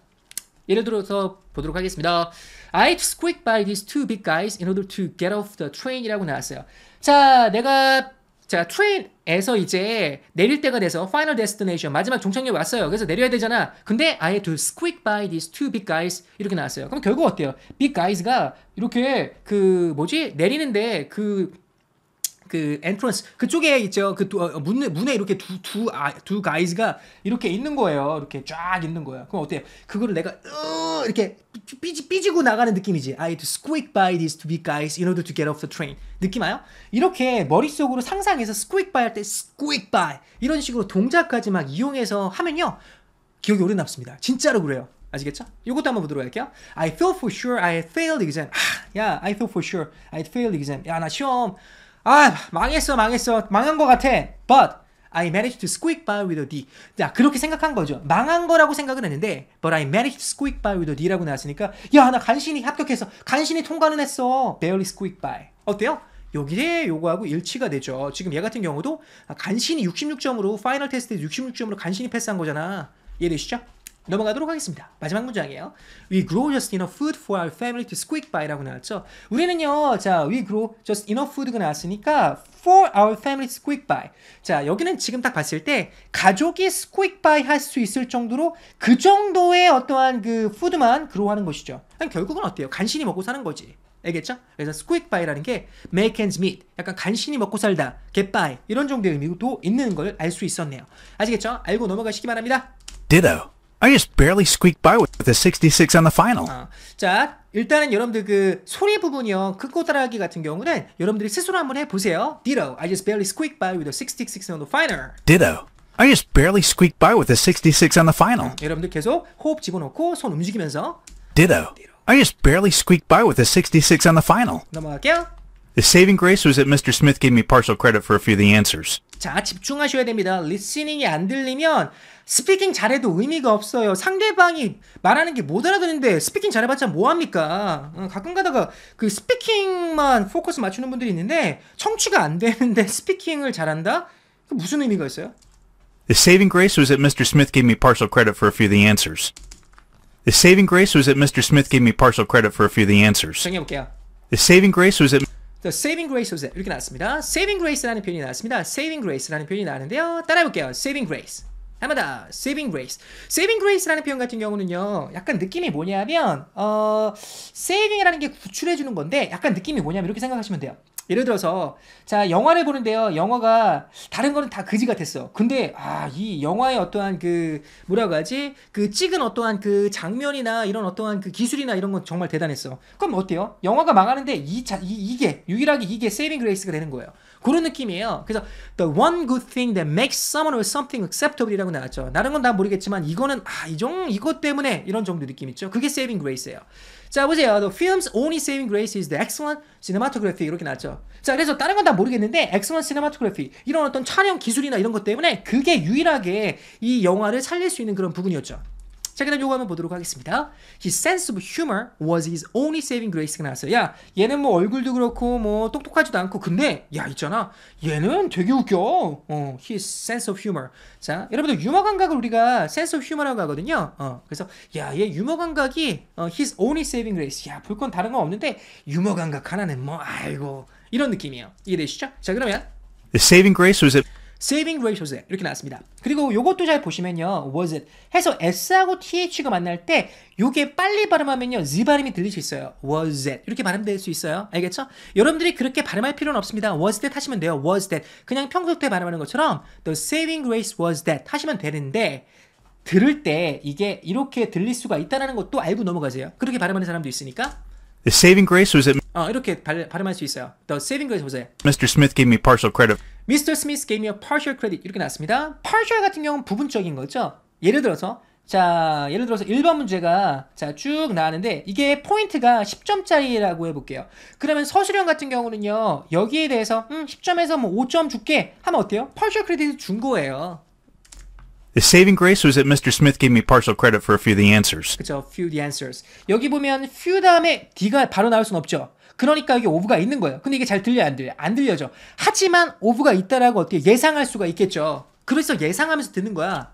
예를 들어서 보도록 하겠습니다. I'd squeak by these two big guys in order to get off the train이라고 나왔어요. 자, 내가 자, 트레인에서 이제 내릴 때가 돼서 파이널 데스티네이션 마지막 종착역 왔어요. 그래서 내려야 되잖아. 근데 I had to squeak by these two big guys 이렇게 나왔어요. 그럼 결국 어때요? big guys가 이렇게 그 뭐지? 내리는데 그그 엔트런스 그쪽에 있죠. 그 두, 어, 어 문에 문에 이렇게 두두두 아, 두 가이즈가 이렇게 있는 거예요. 이렇게 쫙 있는 거야. 그럼 어때요? 그거를 내가 으, 이렇게 삐지 삐지고 나가는 느낌이지. 아, I had to squeak by these two big guys in order to get off the train. 느낌 아요? 이렇게 머릿속으로 상상해서 squeak by 할 때 squeak by 이런 식으로 동작까지 막 이용해서 하면요. 기억이 오래 남습니다. 진짜로 그래요. 아시겠죠? 이것도 한번 보도록 할게요. I feel for sure I failed exam. 아, yeah, I feel for sure I failed exam. 야, 나 시험 아 망했어 망했어 망한 것 같아 but I managed to squeak by with a D 자 그렇게 생각한 거죠 망한 거라고 생각은 했는데 but I managed to squeak by with a D라고 나왔으니까 야 나 간신히 합격해서 간신히 통과는 했어 barely squeak by 어때요? 여기에 요거하고 일치가 되죠 지금 얘 같은 경우도 간신히 66점으로 파이널 테스트에 66점으로 간신히 패스한 거잖아 이해되시죠? 넘어가도록 하겠습니다. 마지막 문장이에요. We grow just enough food for our family to squeak by라고 나왔죠. 우리는요, 자, we grow just enough food가 나왔으니까 for our family to squeak by. 자, 여기는 지금 딱 봤을 때 가족이 squeak by 할 수 있을 정도로 그 정도의 어떠한 그 푸드만 grow하는 것이죠. 결국은 어때요? 간신히 먹고 사는 거지. 알겠죠? 그래서 squeak by라는 게 make ends meet 약간 간신히 먹고 살다 get by 이런 정도의 의미도 있는 걸 알 수 있었네요 아시겠죠? 알고 넘어가시기 바랍니다 Ditto I just barely squeaked by with the 66 on the final. 어, 자, 일단은 여러분들 그 소리 부분이요. 끊고 따라하기 같은 경우는 여러분들이 스스로 한번 해보세요. Ditto. I just barely squeaked by with the 66 on the final. Ditto. I just barely squeaked by with the 66 on the final. 어, 여러분들 계속 호흡 집어넣고 손 움직이면서 Ditto. I just barely squeaked by with the 66 on the final. 넘어갈게요. The saving grace was that Mr. Smith gave me partial credit for a few of the answers. 자, 집중하셔야 됩니다. 리스닝이 안 들리면 스피킹 잘해도 의미가 없어요. 상대방이 말하는 게 못 알아듣는데 스피킹 잘해봤자 뭐합니까? 가끔 가다가 그 스피킹만 포커스 맞추는 분들이 있는데 청취가 안 되는데 스피킹을 잘한다? 그 무슨 의미가 있어요? The saving grace was that Mr. Smith gave me partial credit for a few of the answers. The saving grace was that Mr. Smith gave me partial credit for a few of the answers. 정해볼게요. The saving grace was that The saving grace was that 이렇게 나왔습니다. saving grace라는 표현이 나왔습니다. saving grace라는 표현이 나왔는데요. 따라해볼게요. saving grace. 해마다 saving grace. saving grace라는 표현 같은 경우는요. 약간 느낌이 뭐냐면 어 saving이라는 게 구출해 주는 건데 약간 느낌이 뭐냐면 이렇게 생각하시면 돼요. 예를 들어서 자 영화를 보는데요 영화가 다른 거는 다 그지 같았어 근데 아이 영화의 어떠한 그 뭐라고 하지 그 찍은 어떠한 그 장면이나 이런 어떠한 그 기술이나 이런 건 정말 대단했어 그럼 어때요 영화가 망하는데 이, 자, 이 이게 유일하게 이게 세이빙 그레이스가 되는 거예요 그런 느낌이에요. 그래서 the one good thing that makes someone or something acceptable이라고 나왔죠. 다른 건 다 모르겠지만 이거는 아, 이종 이것 때문에 이런 정도 느낌 있죠. 그게 saving grace예요. 자 보세요. The film's only saving grace is the excellent cinematography 이렇게 나왔죠. 자 그래서 다른 건 다 모르겠는데 excellent cinematography 이런 어떤 촬영 기술이나 이런 것 때문에 그게 유일하게 이 영화를 살릴 수 있는 그런 부분이었죠. 자, 그 다음 요거 한번 보도록 하겠습니다. His sense of humor was his only saving grace가 나왔어요. 야, 얘는 뭐 얼굴도 그렇고 뭐 똑똑하지도 않고 근데 야 있잖아. 얘는 되게 웃겨. 어, his sense of humor. 자, 여러분들 유머 감각을 우리가 sense of humor라고 하거든요. 어, 그래서 야, 얘 유머 감각이 어, his only saving grace. 야, 볼건 다른 건 없는데 유머 감각 하나는 뭐 아이고 이런 느낌이에요. 이해되시죠? 자, 그러면 The saving grace was t a saving ratios 이렇게 나왔습니다. 그리고 요것도 잘 보시면요. was it 해서 s하고 th가 만날 때 요게 빨리 발음하면요. z 발음이 들릴 수 있어요. was it 이렇게 발음될 수 있어요. 알겠죠? 여러분들이 그렇게 발음할 필요는 없습니다. was that 하시면 돼요. was that 그냥 평소 때 발음하는 것처럼 the saving grace was that 하시면 되는데 들을 때 이게 이렇게 들릴 수가 있다는 것도 알고 넘어가세요. 그렇게 발음하는 사람도 있으니까 The saving grace was that 어, 이렇게 발, 발음할 수 있어요. The saving grace 보세요. Mr. Smith gave me partial credit. Mr. Smith gave me a partial credit 이렇게 나왔습니다. partial 같은 경우는 부분적인 거죠. 예를 들어서 자, 예를 들어서 1번 문제가 자, 쭉 나왔는데 이게 포인트가 10점짜리라고 해 볼게요. 그러면 서술형 같은 경우는요. 여기에 대해서 음, 10점에서 뭐 5점 줄게 하면 어때요? partial credit 준 거예요. The saving grace was that Mr. Smith gave me partial credit for a few of the answers. 그죠? Few the answers. 여기 보면 few 다음에 d가 바로 나올 순 없죠. 그러니까 이게 오브가 있는 거예요. 근데 이게 잘 들려 안 들려? 안 들려져. 하지만 오브가 있다라고 어떻게 예상할 수가 있겠죠. 그래서 예상하면서 듣는 거야.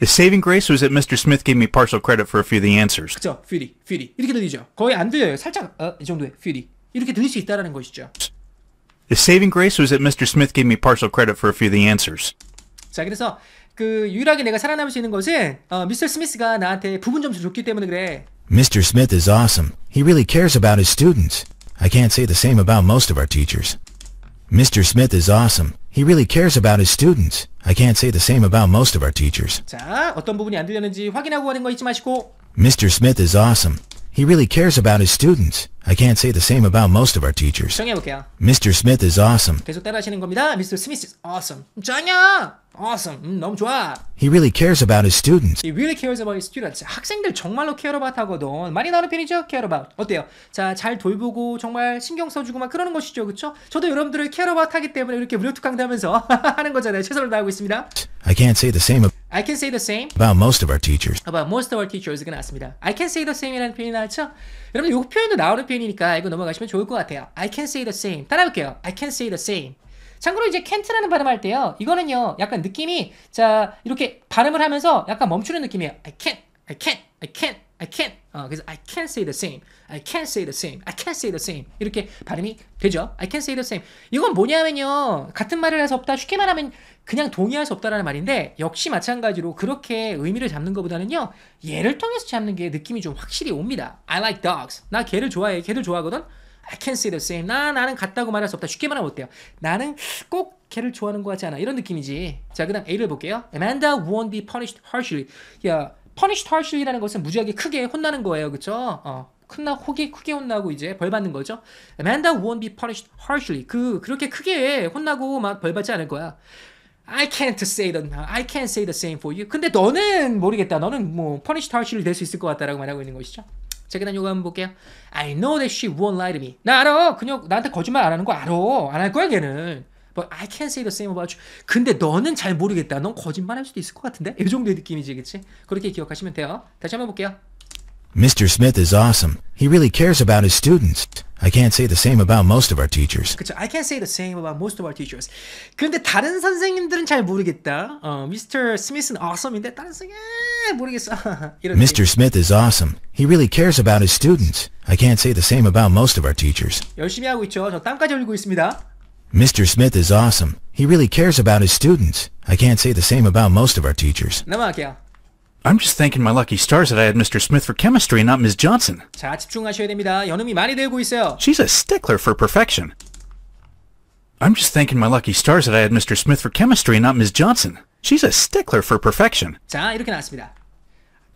The saving grace was that Mr. Smith gave me partial credit for a few of the answers. 그죠? few, few 이렇게 들리죠. 거의 안 들려요. 살짝 어, 이 정도에 few 이렇게 들릴 수 있다라는 것이죠. The saving grace was that Mr. Smith gave me partial credit for a few of the answers. 자, 그래서 그 유일하게 내가 살아남을 수 있는 것은 어, 미스터 스미스가 나한테 부분 점수 줬기 때문에 그래. Mr. Smith is awesome. He really cares about his students. I can't say the same about most of our teachers. Mr. Smith is awesome. He really cares about his students. I can't say the same about most of our teachers. 자, 어떤 부분이 안 들렸는지 확인하고 하는 거 잊지 마시고. Mr. Smith is awesome. He really cares about his students. I can't say the same about most of our teachers. 정해볼게요. Mr. Smith is awesome. 계속 따라하시는 겁니다. Mr. Smith is awesome. 짱이야! Awesome. 음, 너무 좋아. He really cares about his students. He really cares about his students. 학생들 정말로 care about 하거든. 많이 나오는 편이죠? care about. 어때요? 자, 잘 돌보고 정말 신경 써주고 막 그러는 것이죠. 그쵸? 저도 여러분들을 care about 하기 때문에 이렇게 무료 특강도 하면서 하는 거잖아요. 최선을 다하고 있습니다. I can't say the same I can say the same about most of our teachers. about most of our teachers. 가 나왔습니다. I can say the same이라는 표현이 나왔죠? 여러분, 이 표현도 나오는 표현이니까 이거 넘어가시면 좋을 것 같아요. I can say the same. 따라볼게요. I can say the same. 참고로 이제 can't라는 발음할 때요. 이거는요. 약간 느낌이 자 이렇게 발음을 하면서 약간 멈추는 느낌이에요. I can't, I can't, I can't. I can't. 어, uh, 그래서 I can't say the same. I can't say the same. I can't say the same. 이렇게 발음이 되죠. I can't say the same. 이건 뭐냐면요. 같은 말을 할 수 없다. 쉽게 말하면 그냥 동의할 수 없다라는 말인데 역시 마찬가지로 그렇게 의미를 잡는 것보다는요. 얘를 통해서 잡는 게 느낌이 좀 확실히 옵니다. I like dogs. 나 개를 좋아해. 개를 좋아하거든. I can't say the same. 나 나는 같다고 말할 수 없다. 쉽게 말하면 어때요? 나는 꼭 걔를 좋아하는 것 같지 않아. 이런 느낌이지. 자, 그다음 A를 볼게요. Amanda won't be punished harshly. 야, 퍼니시 탈슈이라는 것은 무지하게 크게 혼나는 거예요. 그쵸 어. 큰나 혹이 크게 혼나고 이제 벌 받는 거죠. Amanda won't be punished harshly. 그 그렇게 크게 혼나고 막 벌 받지 않을 거야. I can't say the I can't say the same for you. 근데 너는 모르겠다. 너는 뭐 punished harshly 될 수 있을 것 같다라고 말하고 있는 것이죠. 자, 그다음 요거 한번 볼게요. I know that she won't lie to me. 나 알아. 그녀 나한테 거짓말 안 하는 거 알아. 안 할 거야, 걔는. But I can't say the same about you. 근데 너는 잘 모르겠다. 넌 거짓말할 수도 있을 것 같은데? 이 정도의 느낌이지, 그치? 그렇게 기억하시면 돼요. 다시 한번 볼게요. Mr. Smith is awesome. He really cares about his students. I can't say the same about most of our teachers. 그렇죠. I can't say the same about most of our teachers. 근데 다른 선생님들은 잘 모르겠다. 어, Mr. Smith은 awesome인데 다른 선생님 모르겠어. Mr. Smith is awesome. He really cares about his students. I can't say the same about most of our teachers. 열심히 하고 있죠. 저 땀까지 흘리고 있습니다. Mr. Smith is awesome. He really cares about his students. I can't say the same about most of our teachers. I'm just thanking my lucky stars that I had Mr. Smith for chemistry and not Ms. Johnson. 자, 집중하셔야 됩니다. 연음이 많이 되고 있어요. She's a stickler for perfection. I'm just thanking my lucky stars that I had Mr. Smith for chemistry and not Ms. Johnson. She's a stickler for perfection. 자, 이렇게 나왔습니다.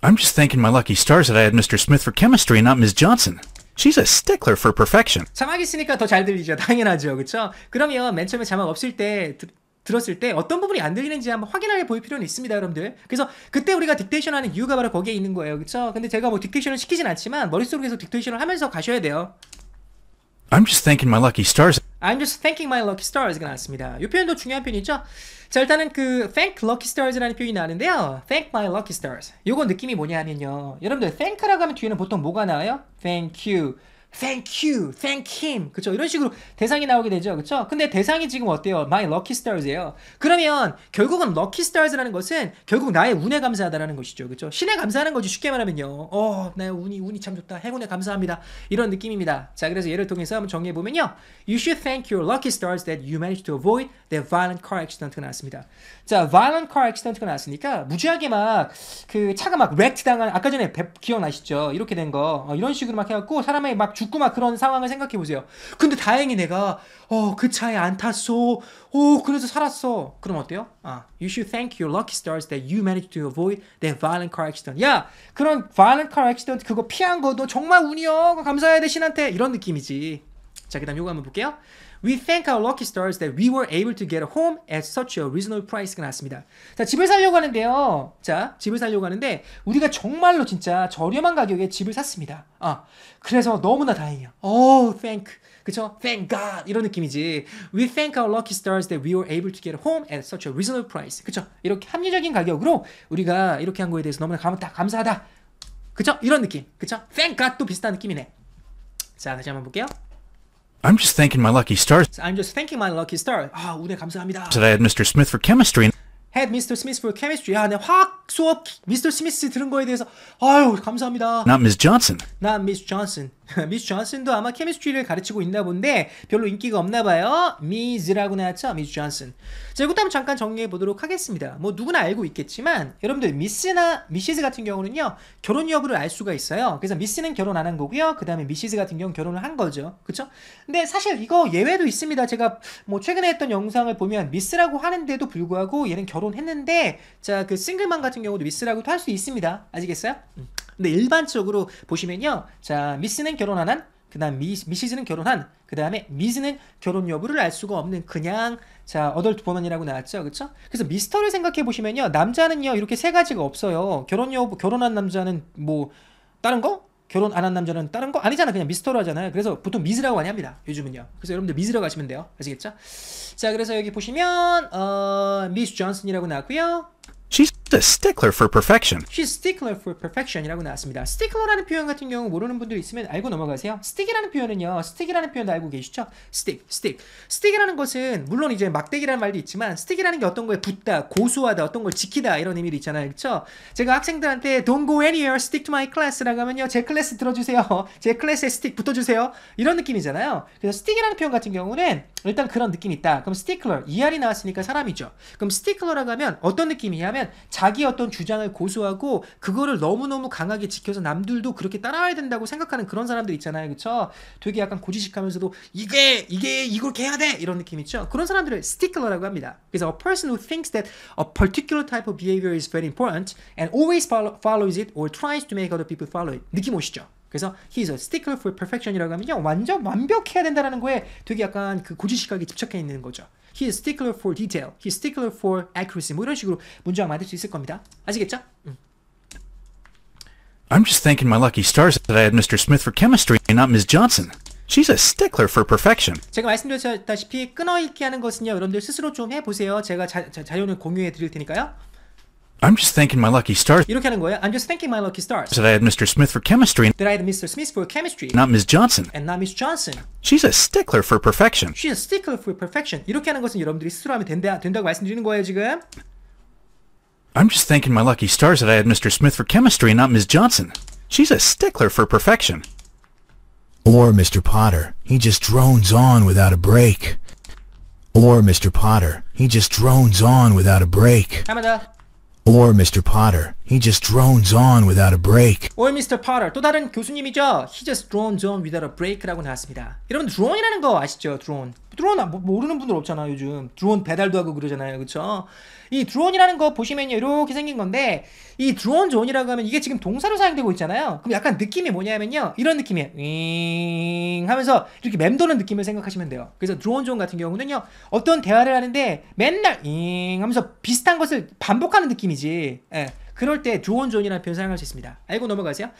I'm just thanking my lucky stars that I had Mr. Smith for chemistry and not Ms. Johnson. She's a stickler for perfection. 자막 있으니까 더 잘 들리죠. 당연하죠. 그렇죠? 그러면 맨 처음에 자막 없을 때 들었을 때 어떤 부분이 안 들리는지 한번 확인하게 볼 필요는 있습니다, 여러분들. 그래서 그때 우리가 딕테이션 하는 이유가 바로 거기에 있는 거예요. 그렇죠? 근데 제가 뭐 딕테이션을 시키진 않지만 머릿속에서계 딕테이션을 하면서 가셔야 돼요. I'm just thanking my lucky stars. I'm just thanking my lucky stars. 가 나왔습니다. 이 표현도 중요한 표현이죠. 자 일단은 그 thank lucky stars라는 표현이 나는데요 thank my lucky stars 요거 느낌이 뭐냐 면요 여러분들 thank라고 하면 뒤에는 보통 뭐가 나와요? thank you thank you, thank him. 그쵸? 이런 식으로 대상이 나오게 되죠. 그쵸? 근데 대상이 지금 어때요? My lucky stars예요. 그러면 결국은 lucky stars라는 것은 결국 나의 운에 감사하다라는 것이죠. 그쵸? 신에 감사하는 거지. 쉽게 말하면요. 어, 나의 운이, 운이 참 좋다. 행운에 감사합니다. 이런 느낌입니다. 자, 그래서 예를 통해서 한번 정리해보면요. You should thank your lucky stars that you managed to avoid t h a violent car accident가 나왔습니다. 자, violent car accident가 나왔으니까 무지하게 막 그 차가 막 wrecked 당한 아까 전에 배, 기억나시죠? 이렇게 된 거. 어, 이런 식으로 막 해갖고 사람이 막 죽, 죽고 막 그런 상황을 생각해 보세요. 근데 다행히 내가 어 그 차에 안 탔어. 오 그래서 살았어. 그럼 어때요? 아, you should thank your lucky stars that you managed to avoid that violent car accident. 야 그런 violent car accident 그거 피한 거도 정말 운이여. 감사해야 돼 신한테 이런 느낌이지. 자 그다음 요거 한번 볼게요. We thank our lucky stars that we were able to get a home at such a reasonable price가 나왔습니다. 자, 집을 살려고 하는데요. 자, 집을 살려고 하는데 우리가 정말로 진짜 저렴한 가격에 집을 샀습니다. 아, 그래서 너무나 다행이야. Oh, thank. 그쵸? Thank God 이런 느낌이지. We thank our lucky stars that we were able to get a home at such a reasonable price. 그쵸? 이렇게 합리적인 가격으로 우리가 이렇게 한 거에 대해서 너무나 감, 감사하다. 그쵸? 이런 느낌. 그쵸? Thank God 또 비슷한 느낌이네. 자, 다시 한번 볼게요. I'm just thanking my lucky stars. I'm just thanking my lucky stars. Ah, 운에 감사합니다. Today I had Mr. Smith for chemistry. Had Mr. Smith for chemistry. 아, 내 화학 수업 Mr. Smith 들은 거에 대해서 아유, 감사합니다. Not Miss Johnson. Not Miss Johnson. 미스 존슨도 아마 케미스트리를 가르치고 있나 본데 별로 인기가 없나 봐요. 미즈라고 나왔죠? 미스 존슨. 자, 이것도 한번 잠깐 정리해 보도록 하겠습니다. 뭐 누구나 알고 있겠지만 여러분들 미스나 미시즈 같은 경우는요. 결혼 여부를 알 수가 있어요. 그래서 미스는 결혼 안 한 거고요. 그다음에 미시즈 같은 경우 결혼을 한 거죠. 그렇죠? 근데 사실 이거 예외도 있습니다. 제가 뭐 최근에 했던 영상을 보면 미스라고 하는데도 불구하고 얘는 결혼했는데 자, 그 싱글맘 같은 경우도 미스라고도 할 수 있습니다. 아시겠어요? 음. 근데 일반적으로 보시면요. 자, 미스는 결혼한 한, 그 다음 미시즈는 결혼한, 그 다음에 미즈는 결혼 여부를 알 수가 없는 그냥 자 어덜트 보먼이라고 나왔죠, 그렇죠? 그래서 미스터를 생각해 보시면요, 남자는요 이렇게 세 가지가 없어요. 결혼 여부, 결혼한 남자는 뭐 다른 거, 결혼 안 한 남자는 다른 거 아니잖아 그냥 미스터로 하잖아요 그래서 보통 미즈라고 많이 합니다 요즘은요 그래서 여러분들 미즈라고 하시면 돼요 아시겠죠 자 그래서 여기 보시면 어 미스 존슨이라고 나왔고요 She's stickler for perfection. She's stickler for perfection이라고 나왔습니다. stickler라는 표현 같은 경우 모르는 분들 있으면 알고 넘어가세요. stick이라는 표현은요. stick이라는 표현도 알고 계시죠? stick, stick. stick이라는 것은 물론 이제 막대기라는 말도 있지만 stick이라는 게 어떤 거에 붙다, 고수하다, 어떤 걸 지키다 이런 의미도 있잖아요. 그렇죠? 제가 학생들한테 don't go anywhere, stick to my class라고 하면요. 제 클래스 들어주세요. 제 클래스에 stick 붙어주세요. 이런 느낌이잖아요. 그래서 stick이라는 표현 같은 경우는 일단 그런 느낌이 있다. 그럼 stickler, ER이 나왔으니까 사람이죠. 그럼 stickler라고 하면 어떤 느낌이냐면 자기 어떤 주장을 고수하고 그거를 너무너무 강하게 지켜서 남들도 그렇게 따라야 된다고 생각하는 그런 사람들 있잖아요. 그쵸? 되게 약간 고지식하면서도 이게 이게 이걸 해야 돼 이런 느낌 있죠? 그런 사람들을 스티클러라고 합니다. 그래서 a person who thinks that a particular type of behavior is very important and always follow, follows it or tries to make other people follow it. 느낌 오시죠? 그래서 he's a stickler for perfection이라고 하면요 완전 완벽해야 된다라는 거에 되게 약간 그 고지식하게 집착해 있는 거죠. He is stickler for detail. He is stickler for accuracy. 뭐 이런 식으로 문장 만들 수 있을 겁니다. 아시겠죠? 음. I'm just thanking my lucky stars that I had Mr. Smith for chemistry and not Ms. Johnson. She's a stickler for perfection. 제가 말씀드렸다시피 끊어읽기 하는 것은요 여러분들 스스로 좀 해보세요. 제가 자, 자, 자료는 공유해 드릴 테니까요. I'm just thanking my lucky stars. 이렇게 하는 거예요. I'm just thanking my lucky stars. That I had Mr. Smith for chemistry. That I had Mr. Smith for chemistry. Not Ms. Johnson. And not Ms. Johnson. She's a stickler for perfection. She's a stickler for perfection. 이렇게 하는 것은 여러분들이 스스로 하면 된다, 된다고 말씀드리는 거예요, 지금. I'm just thanking my lucky stars that I had Mr. Smith for chemistry and not Ms. Johnson. She's a stickler for perfection. Or Mr. Potter. He just drones on without a break. Or Mr. Potter. He just drones on without a break. 한번 더. Or Mr. Potter. He just drones on without a break. Or Mr. Potter. 또 다른 교수님이죠. He just drones on without a break라고 나왔습니다. 여러분 dron이라는 거 아시죠? drone. 드론 안, 모르는 분들 없잖아 요즘 드론 배달도 하고 그러잖아요 그쵸 이 드론이라는 거 보시면요 이렇게 생긴 건데 이 드론 존이라고 하면 이게 지금 동사로 사용되고 있잖아요 그럼 약간 느낌이 뭐냐면요 이런 느낌이에요 윙 하면서 이렇게 맴도는 느낌을 생각하시면 돼요 그래서 드론 존 같은 경우는요 어떤 대화를 하는데 맨날 윙 하면서 비슷한 것을 반복하는 느낌이지 예. 그럴 때 드론존이라는 표현 사용할 수 있습니다. 알고 넘어가세요.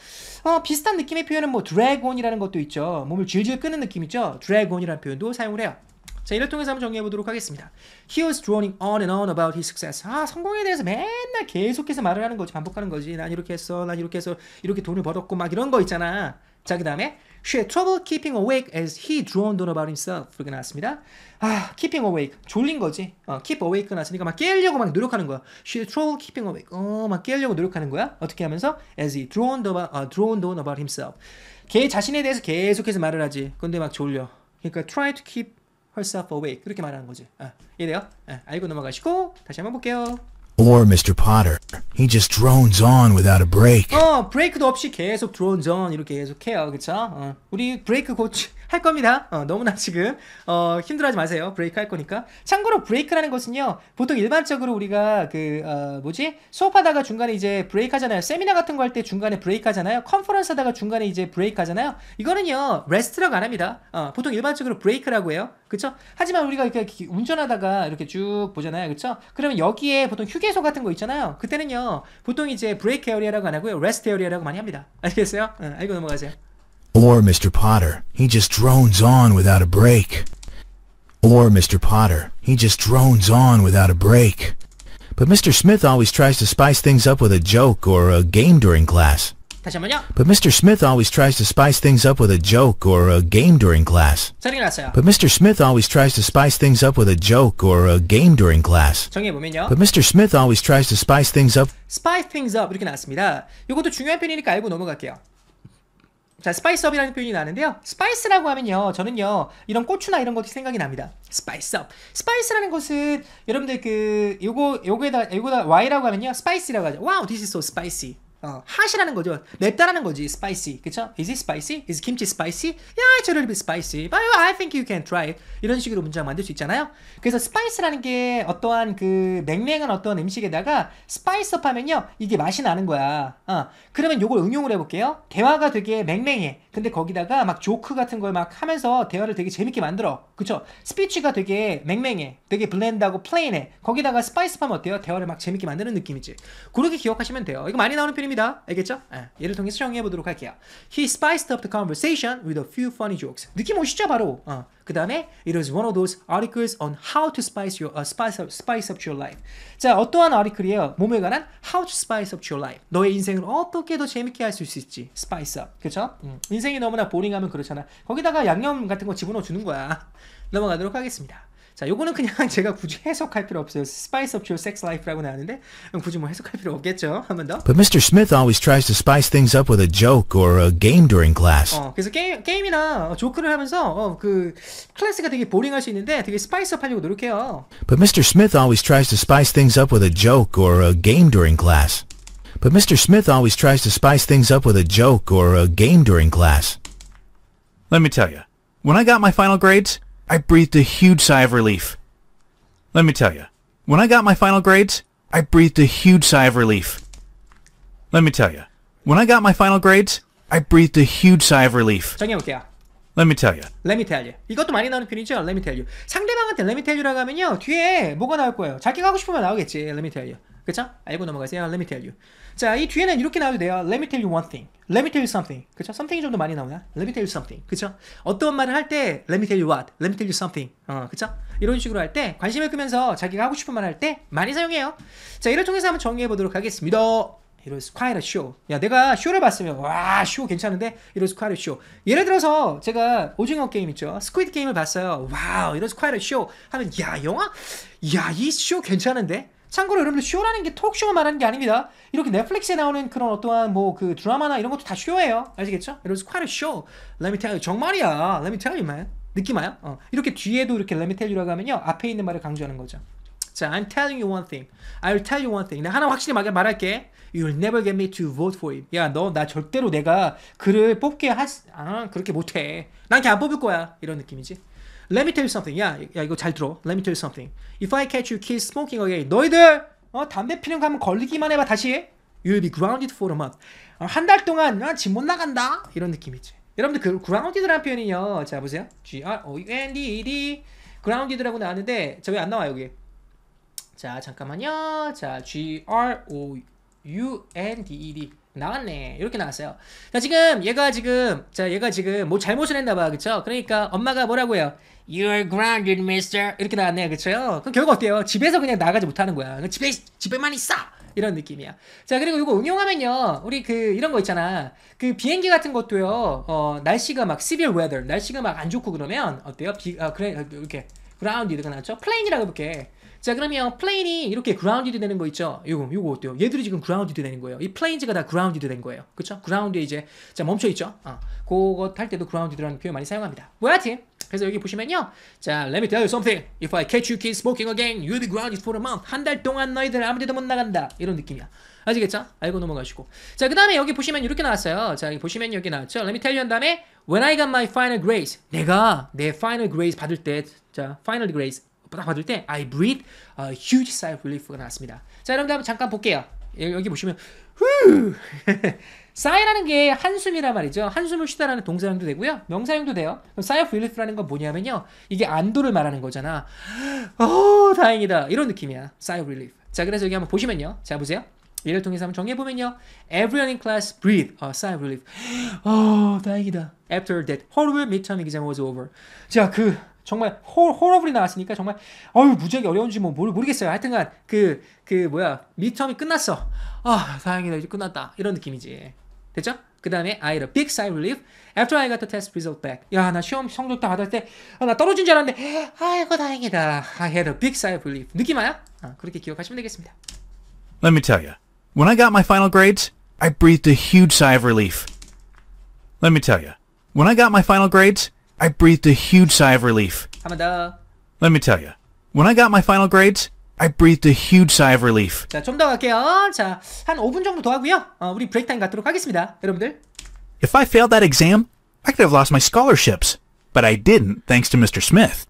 어, 비슷한 느낌의 표현은 뭐 드래곤이라는 것도 있죠. 몸을 질질 끄는 느낌 있죠. 드래곤이라는 표현도 사용을 해요. 자, 이를 통해서 한번 정리해 보도록 하겠습니다. He was droning on and on about his success. 아, 성공에 대해서 맨날 계속해서 말을 하는 거지, 반복하는 거지. 난 이렇게 했어, 난 이렇게 해서 이렇게 돈을 벌었고 막 이런 거 있잖아. 자, 그 다음에 She had trouble keeping awake as he droned on about himself. 이렇게 나왔습니다. 아, keeping awake. 졸린 거지. 어, keep awake 나왔으니까 막 깨려고 막 노력하는 거야. She had trouble keeping awake. 어, 막 깨려고 노력하는 거야. 어떻게 하면서? As he droned, about, uh, droned on about himself. 걔 자신에 대해서 계속해서 말을 하지. 근데 막 졸려. 그러니까 try to keep herself awake. 그렇게 말하는 거지. 아, 이해돼요? 아, 알고 넘어가시고 다시 한번 볼게요. Or Mr. Potter. He just drones on without a break. 어, 브레이크도 없이 계속 drones on 이렇게 계속해요. 그쵸? 어, 우리 브레이크 고치 할 겁니다. 어, 너무나 지금 어, 힘들어하지 마세요. 브레이크 할 거니까. 참고로 브레이크라는 것은요. 보통 일반적으로 우리가 그 어, 뭐지 수업하다가 중간에 이제 브레이크 하잖아요. 세미나 같은 거 할 때 중간에 브레이크 하잖아요. 컨퍼런스 하다가 중간에 이제 브레이크 하잖아요. 이거는요 레스트라고 안 합니다. 어, 보통 일반적으로 브레이크라고 해요. 그렇죠? 하지만 우리가 이렇게 운전하다가 이렇게 쭉 보잖아요. 그렇죠? 그러면 여기에 보통 휴게소 같은 거 있잖아요. 그때는요. 보통 이제 브레이크 에어리아라고 안 하고요. 레스트 에어리아라고 많이 합니다. 알겠어요? 어, 알고 넘어가세요. Or Mr. Potter, he just drones on without a break. Or Mr. Potter, he just drones on without a break. But Mr. Smith always tries to spice things up with a joke or a game during class. But Mr. Smith always tries to spice things up with a joke or a game during class. But Mr. Smith always tries to spice things up with a joke or a game during class. But Mr. Smith always tries to spice things up. Spice things up 이렇게 나왔습니다. 이것도 중요한 편이니까 알고 넘어갈게요. 자, 스파이스업이라는 표현이 나는데요. 스파이스라고 하면요. 저는요. 이런 고추나 이런 것도 생각이 납니다. 스파이스업. 스파이스라는 것은 여러분들 그 요거 요거에다 요거다 y라고 하면요. 스파이시라고 하죠. 와우, wow, this is so spicy. 어, 핫이라는 거죠. 맵다라는 거지. spicy. 그쵸? Is it spicy? Is kimchi spicy? Yeah, it's a little bit spicy. But I think you can try it. 이런 식으로 문장 만들 수 있잖아요. 그래서 spice라는 게 어떠한 그 맹맹한 어떤 음식에다가 spice up 하면요. 이게 맛이 나는 거야. 어. 그러면 요걸 응용을 해볼게요. 대화가 되게 맹맹해. 근데 거기다가 막 조크 같은 걸 막 하면서 대화를 되게 재밌게 만들어. 그쵸? 스피치가 되게 맹맹해. 되게 블렌드하고 플레인해. 거기다가 스파이스 팜 어때요? 대화를 막 재밌게 만드는 느낌이지. 그렇게 기억하시면 돼요. 이거 많이 나오는 편입니다. 알겠죠? 예. 얘를 통해서 정리해 보도록 할게요. He spiced up the conversation with a few funny jokes. 느낌 오시죠? 바로. 어. 그 다음에 it is one of those articles on how to spice your uh, spice, up, spice up your life. 자, 어떠한 article이에요? 몸에 관한 how to spice up your life. 너의 인생을 어떻게 더 재밌게 할 수 있을지 spice up. 그렇죠? 음. 인생이 너무나 보링하면 그렇잖아. 거기다가 양념 같은 거 집어넣어 주는 거야. 넘어가도록 하겠습니다. 자, 요거는 그냥 제가 굳이 해석할 필요 없어요. Spice up your sex life라고 나왔는데 굳이 뭐 해석할 필요 없겠죠. 한 더. But Mr. Smith always tries to spice things up with a joke or a game during class. 어, 그래서 게임 게임이나 조크를 하면서 어, 그 클래스가 되게 보링할 수 있는데 되게 스파이스 업 하려고 노력해요. But Mr. Smith always tries to spice things up with a joke or a game during class. But Mr. Smith always tries to spice things up with a joke or a game during class. Let me tell you, when I got my final grades, I breathed a huge sigh of relief. Let me tell you, when I got my final grades, I breathed a huge sigh of relief. Let me tell you, when I got my final grades, I breathed a huge sigh of relief. 정해볼게요. Let me tell you. Let me tell you. 이것도 많이 나오는 표현이죠. Let me tell you. 상대방한테 let me tell you라고 하면요. 뒤에 뭐가 나올 거예요. 자기가 하고 싶으면 나오겠지. Let me tell you. 그쵸? 알고 넘어가세요. Let me tell you. 자, 이 뒤에는 이렇게 나와도 돼요. Let me tell you one thing. Let me tell you something. 그쵸? something이 좀 더 많이 나오나? Let me tell you something. 그쵸? 어떤 말을 할 때, let me tell you what. Let me tell you something. 어, 그쵸? 이런 식으로 할 때, 관심을 끄면서 자기가 하고 싶은 말 할 때 많이 사용해요. 자, 이를 통해서 한번 정리해 보도록 하겠습니다. It was quite a show. 야, 내가 쇼를 봤으면, 와, 쇼 괜찮은데? It was quite a show. 예를 들어서, 제가 오징어 게임 있죠? 스퀴드 게임을 봤어요. 와우, wow, it was quite a show. 하면, 야, 영화? 야, 이 쇼 괜찮은데? 참고로 여러분들 쇼라는 게 톡쇼 말하는 게 아닙니다. 이렇게 넷플릭스에 나오는 그런 어떠한 뭐 그 드라마나 이런 것도 다 쇼예요. 아시겠죠? It was quite a show. Let me tell you. 정말이야. Let me tell you, man. 느낌 와요? 어. 이렇게 뒤에도 이렇게 let me tell you라고 하면요. 앞에 있는 말을 강조하는 거죠. 자, I'm telling you one thing. I'll tell you one thing. 나 하나 확실히 말, 말할게. You'll never get me to vote for him. 야, 너 나 절대로 내가 그를 뽑게 하, 아, 그렇게 못해. 난걔안 뽑을 거야. 이런 느낌이지. Let me tell you something. 야, 야 이거 잘 들어. Let me tell you something. If I catch you kids smoking again, 너희들 어, 담배 피는 거 하면 걸리기만 해봐 다시. You'll be grounded for a month. 어, 한달 동안 아, 집못 나간다 이런 느낌이지. 여러분들 그 grounded라는 표현이요. 자 보세요. G R O U N D E D grounded라고 나왔는데 저 왜 안 나와 여기? 자 잠깐만요. 자 G R O U N D E D 나왔네 이렇게 나왔어요 자 그러니까 지금 얘가 지금 자 얘가 지금 뭐 잘못을 했나봐 그쵸 그러니까 엄마가 뭐라고요 해 You are grounded mister 이렇게 나왔네요 그쵸 그럼 결국 어때요 집에서 그냥 나가지 못하는 거야 그러니까 집에, 집에만 있어 이런 느낌이야 자 그리고 이거 응용하면요 우리 그 이런 거 있잖아 그 비행기 같은 것도요 어 날씨가 막 severe weather 날씨가 막 안 좋고 그러면 어때요 비, 아 그래 이렇게 grounded가 나왔죠 플레인이라고 볼게 자 그러면 플레인이 이렇게 그라운디드 되는 거 있죠 요거 요거 어때요 얘들이 지금 그라운디드 되는 거예요 이 플레인즈가 다 그라운디드 된 거예요 그쵸 그라운드에 이제 자 멈춰 있죠 어, 그거 할 때도 그라운디드라는 표현 많이 사용합니다 뭐야 팀 그래서 여기 보시면요 자 let me tell you something if I catch you kids smoking again you'll be grounded for a month 한 달 동안 너희들 아무 데도 못 나간다 이런 느낌이야 아시겠죠? 알고 넘어가시고 자 그 다음에 여기 보시면 이렇게 나왔어요 자 여기 보시면 여기 나왔죠 let me tell you 한 다음에 when I got my final grades 내가 내 final grades 받을 때자 final grades 딱 받을 때 I breathe a huge sigh of relief가 나왔습니다. 자, 여러분들 한번 잠깐 볼게요. 여기 보시면 sigh라는 게 한숨이란 말이죠. 한숨을 쉬다라는 동사형도 되고요. 명사형도 돼요. 그럼 sigh of relief라는 건 뭐냐면요. 이게 안도를 말하는 거잖아. 어, 다행이다. 이런 느낌이야. sigh of relief. 자, 그래서 여기 한번 보시면요. 자, 보세요. 예를 통해서 한번 정해보면요. Everyone in class breathe a sigh of relief. 어, 다행이다. After that horrible midterm exam was over. 자, 그 정말 호, 호러블이 나왔으니까 정말 어유 무지하게 어려운지 뭐 모르, 모르겠어요. 하여튼간 그그 그 뭐야 미텀이 끝났어. 아 다행이다 이제 끝났다 이런 느낌이지. 됐죠? 그 다음에 I had a big sigh of relief after I got the test result back. 야, 나 시험 성적 다 받을 때, 아, 나 떨어진 줄 알았는데, 아이고, 다행이다. I had a big sigh of relief. 느낌 와요? 아, 그렇게 기억하시면 되겠습니다. Let me tell you, when I got my final grades, I breathed a huge sigh of relief. Let me tell you, when I got my final grades, I breathed a huge sigh of relief. Hamada. Let me tell you, when I got my final grades, I breathed a huge sigh of relief. 자, 좀 더 갈게요. 자, 한 5분 정도 더 하고요. 어, 우리 브레이크 타임 갖도록 하겠습니다, 여러분들. If I failed that exam, I could have lost my scholarships, but I didn't thanks to Mr. Smith.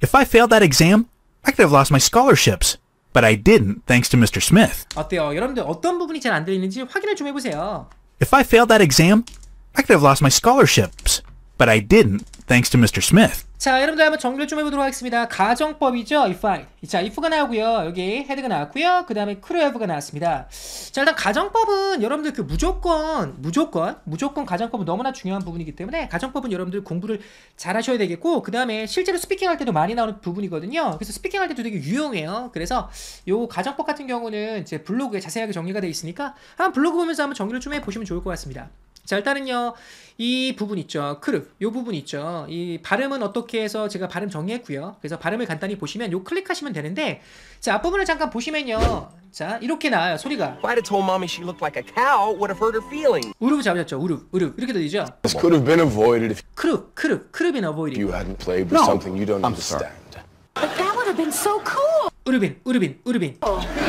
If I failed that exam, I could have lost my scholarships, but I didn't thanks to Mr. Smith. 어때요? 여러분들 어떤 부분이 잘안 들리는지 확인을 좀 해보세요. If I failed that exam, I could have lost my scholarships, but I didn't thanks to Mr. Smith. 자, 여러분들 한번 정리를 좀 해보도록 하겠습니다. 가정법이죠, if I. 자, if가 나오고요. 여기 head가 나왔고요. 그 다음에 could have가 나왔습니다. 자, 일단 가정법은 여러분들 그 무조건, 무조건, 무조건 가정법은 너무나 중요한 부분이기 때문에 가정법은 여러분들 공부를 잘 하셔야 되겠고, 그 다음에 실제로 스피킹 할 때도 많이 나오는 부분이거든요. 그래서 스피킹 할 때도 되게 유용해요. 그래서 요 가정법 같은 경우는 제 블로그에 자세하게 정리가 되어 있으니까 한번 블로그 보면서 한번 정리를 좀 해보시면 좋을 것 같습니다. 자 일단은요 이 부분 있죠 크루 요 부분 있죠 이 발음은 어떻게 해서 제가 발음 정리했고요 그래서 발음을 간단히 보시면 요 클릭하시면 되는데 자 앞부분을 잠깐 보시면요 자 이렇게 나와요 소리가 If I'd have told mommy she looked like a cow would have hurt her feelings 우룹 잡으셨죠 우룹 우룹 이렇게 들리죠 This could have been avoided if 크루 크루 크루빈 어보이딩 you hadn't played with No. something you don't I'm sorry. understand. But that would have been so cool. Urubin, Urubin, Urubin.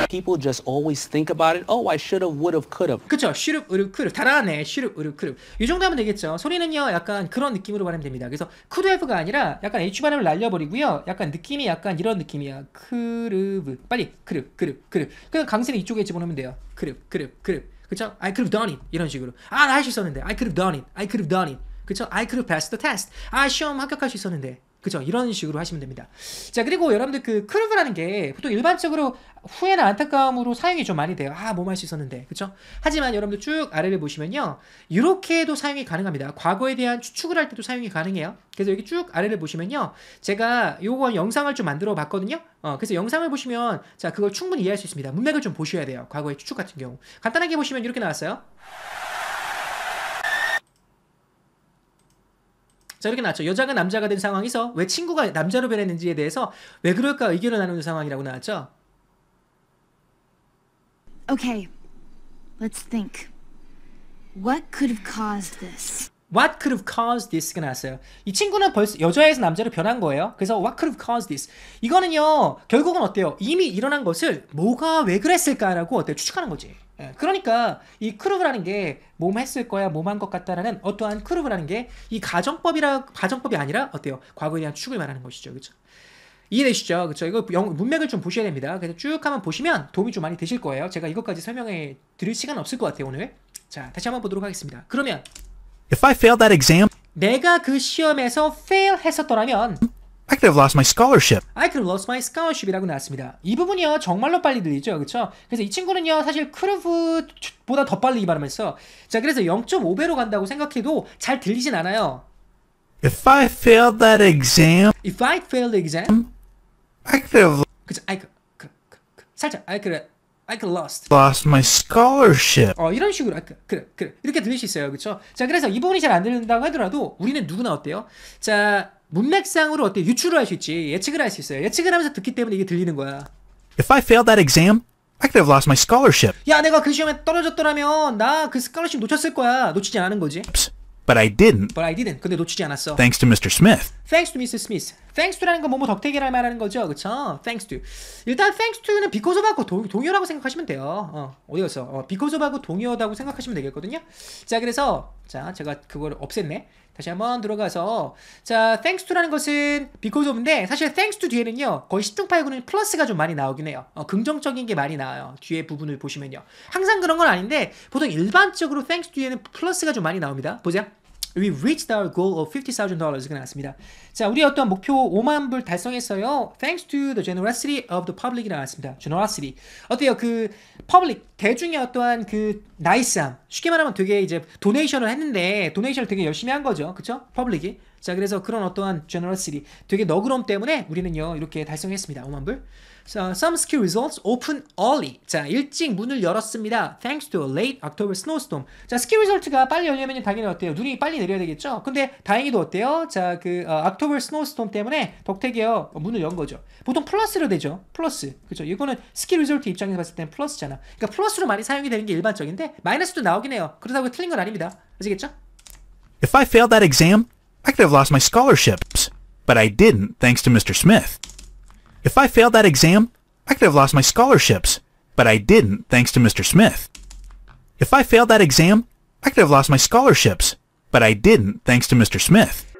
People just always think about it. Oh, I should have, would have, could have. 그쵸. 슈룹, 으룹, 크룹. 달아네. 슈룹, 으룹, 크룹. 이 정도 하면 되겠죠. 소리는요. 약간 그런 느낌으로 발음 됩니다. 그래서 could have가 아니라 약간 H 발음을 날려버리고요. 약간 느낌이 약간 이런 느낌이야. 크르브. 빨리. 크룹, 크룹, 크룹. 그냥 강세는 이쪽에 집어넣으면 돼요. 크룹, 크룹, 크룹. 그쵸? I could have done it. 이런 식으로. 아, 나 할 수 있었는데. I could have done it. I could have done it. 그쵸? I could have passed the test. 아, 시험 합격할 수 있었는데. 그죠? 이런 식으로 하시면 됩니다. 자, 그리고 여러분들 그 크루브라는 게 보통 일반적으로 후회나 안타까움으로 사용이 좀 많이 돼요. 아, 뭐할수 있었는데. 그죠? 하지만 여러분들 쭉 아래를 보시면요. 이렇게도 사용이 가능합니다. 과거에 대한 추측을 할 때도 사용이 가능해요. 그래서 여기 쭉 아래를 보시면요. 제가 요거 영상을 좀 만들어 봤거든요. 어, 그래서 영상을 보시면 자, 그걸 충분히 이해할 수 있습니다. 문맥을 좀 보셔야 돼요. 과거의 추측 같은 경우. 간단하게 보시면 이렇게 나왔어요. 자 이렇게 나왔죠. 여자가 남자가 된 상황에서 왜 친구가 남자로 변했는지에 대해서 왜 그럴까 의견을 나누는 상황이라고 나왔죠. Okay, let's think. What could have caused this? What could have caused this가 나왔어요. 이 친구는 벌써 여자에서 남자로 변한 거예요. 그래서 what could have caused this? 이거는요 결국은 어때요? 이미 일어난 것을 뭐가 왜 그랬을까라고 어때 추측하는 거지. 예, 그러니까 이 크루브라는 게 몸 했을 거야 몸한 것 같다라는 어떠한 크루브라는 게 이 가정법이라 가정법이 아니라 어때요 과거에 대한 축을 말하는 것이죠 그죠 이해되시죠 그죠 이거 영, 문맥을 좀 보셔야 됩니다 그래서 쭉 한번 보시면 도움이 좀 많이 되실 거예요 제가 이것까지 설명해 드릴 시간 없을 것 같아요 오늘 자 다시 한번 보도록 하겠습니다 그러면 If I f a i l that exam 내가 그 시험에서 fail 했었더라면 I could have lost my scholarship. I could have lost my scholarship이라고 나왔습니다. 이 부분이요 정말로 빨리 들리죠, 그렇죠? 그래서 이 친구는요 사실 크루브보다 더 빨리 이 발음했어. 자, 그래서 0.5배로 간다고 생각해도 잘 들리진 않아요. If I failed that exam, If I failed the exam, I could have 그죠? I could, could, could, could. 살짝 I could, I could lost. lost my scholarship. 어 이런 식으로 아, 그, 그래 그래 이렇게 들릴 수 있어요, 그렇죠? 자, 그래서 이 부분이 잘 안 들린다고 하더라도 우리는 누구나 어때요? 자. 문맥상으로 어떻게 유추를 할수 있지 예측을 할 수 있어요. 예측을 하면서 듣기 때문에 이게 들리는 거야. If I failed that exam, I could have lost my scholarship. 야 내가 그 시험에 떨어졌더라면 나 그 스칼러십 놓쳤을 거야. 놓치지 않은 거지. But I didn't. But I didn't. 근데 놓치지 않았어. Thanks to Mr. Smith. Thanks to Mr. Smith. Thanks to라는 건 뭐 뭐 덕택이라 말하는 거죠, 그쵸 Thanks to. 일단 thanks to는 because 받고 동요라고 생각하시면 돼요. 어, 어디 였어 어, because 받고 동요라고 생각하시면 되겠거든요. 자, 그래서 자 제가 그걸 없앴네. 다시 한번 들어가서 자 thanks to라는 것은 because of인데 사실 thanks to 뒤에는요 거의 10중8구는 플러스가 좀 많이 나오긴 해요 어, 긍정적인 게 많이 나와요 뒤에 부분을 보시면요 항상 그런 건 아닌데 보통 일반적으로 thanks to 뒤에는 플러스가 좀 많이 나옵니다 보세요 We reached our goal of $50,000가 나왔습니다. 자, 우리 어떤 목표 5만 불 달성했어요. Thanks to the generosity of the public이 나왔습니다. generosity. 어때요? 그 public, 대중의 어떠한 그 나이스함. 쉽게 말하면 되게 이제 도네이션을 했는데 도네이션을 되게 열심히 한 거죠. 그쵸? public이. 자, 그래서 그런 어떠한 generosity, 되게 너그럼 때문에 우리는요, 이렇게 달성했습니다. 5만 불. So, some ski resorts open early. 자, 일찍 문을 열었습니다. Thanks to a late October snowstorm. 자, 스키 리조트가 빨리 열려면 당연히 어때요? 눈이 빨리 내려야 되겠죠? 근데 다행히도 어때요? 자, 그 어, October snowstorm 때문에 덕택이요 문을 연 거죠. 보통 플러스로 되죠. 플러스. 그죠? 이거는 스키 리조트 입장에서 봤을 땐 플러스잖아. 그러니까 플러스로 많이 사용이 되는 게 일반적인데 마이너스도 나오긴 해요. 그렇다고 틀린 건 아닙니다. 아시겠죠? If I failed that exam, I could have lost my scholarships. But I didn't thanks to Mr. Smith. If I failed that exam, I could have lost my scholarships, but I didn't thanks to Mr. Smith. If I failed that exam, I could have lost my scholarships, but I didn't thanks to Mr. Smith.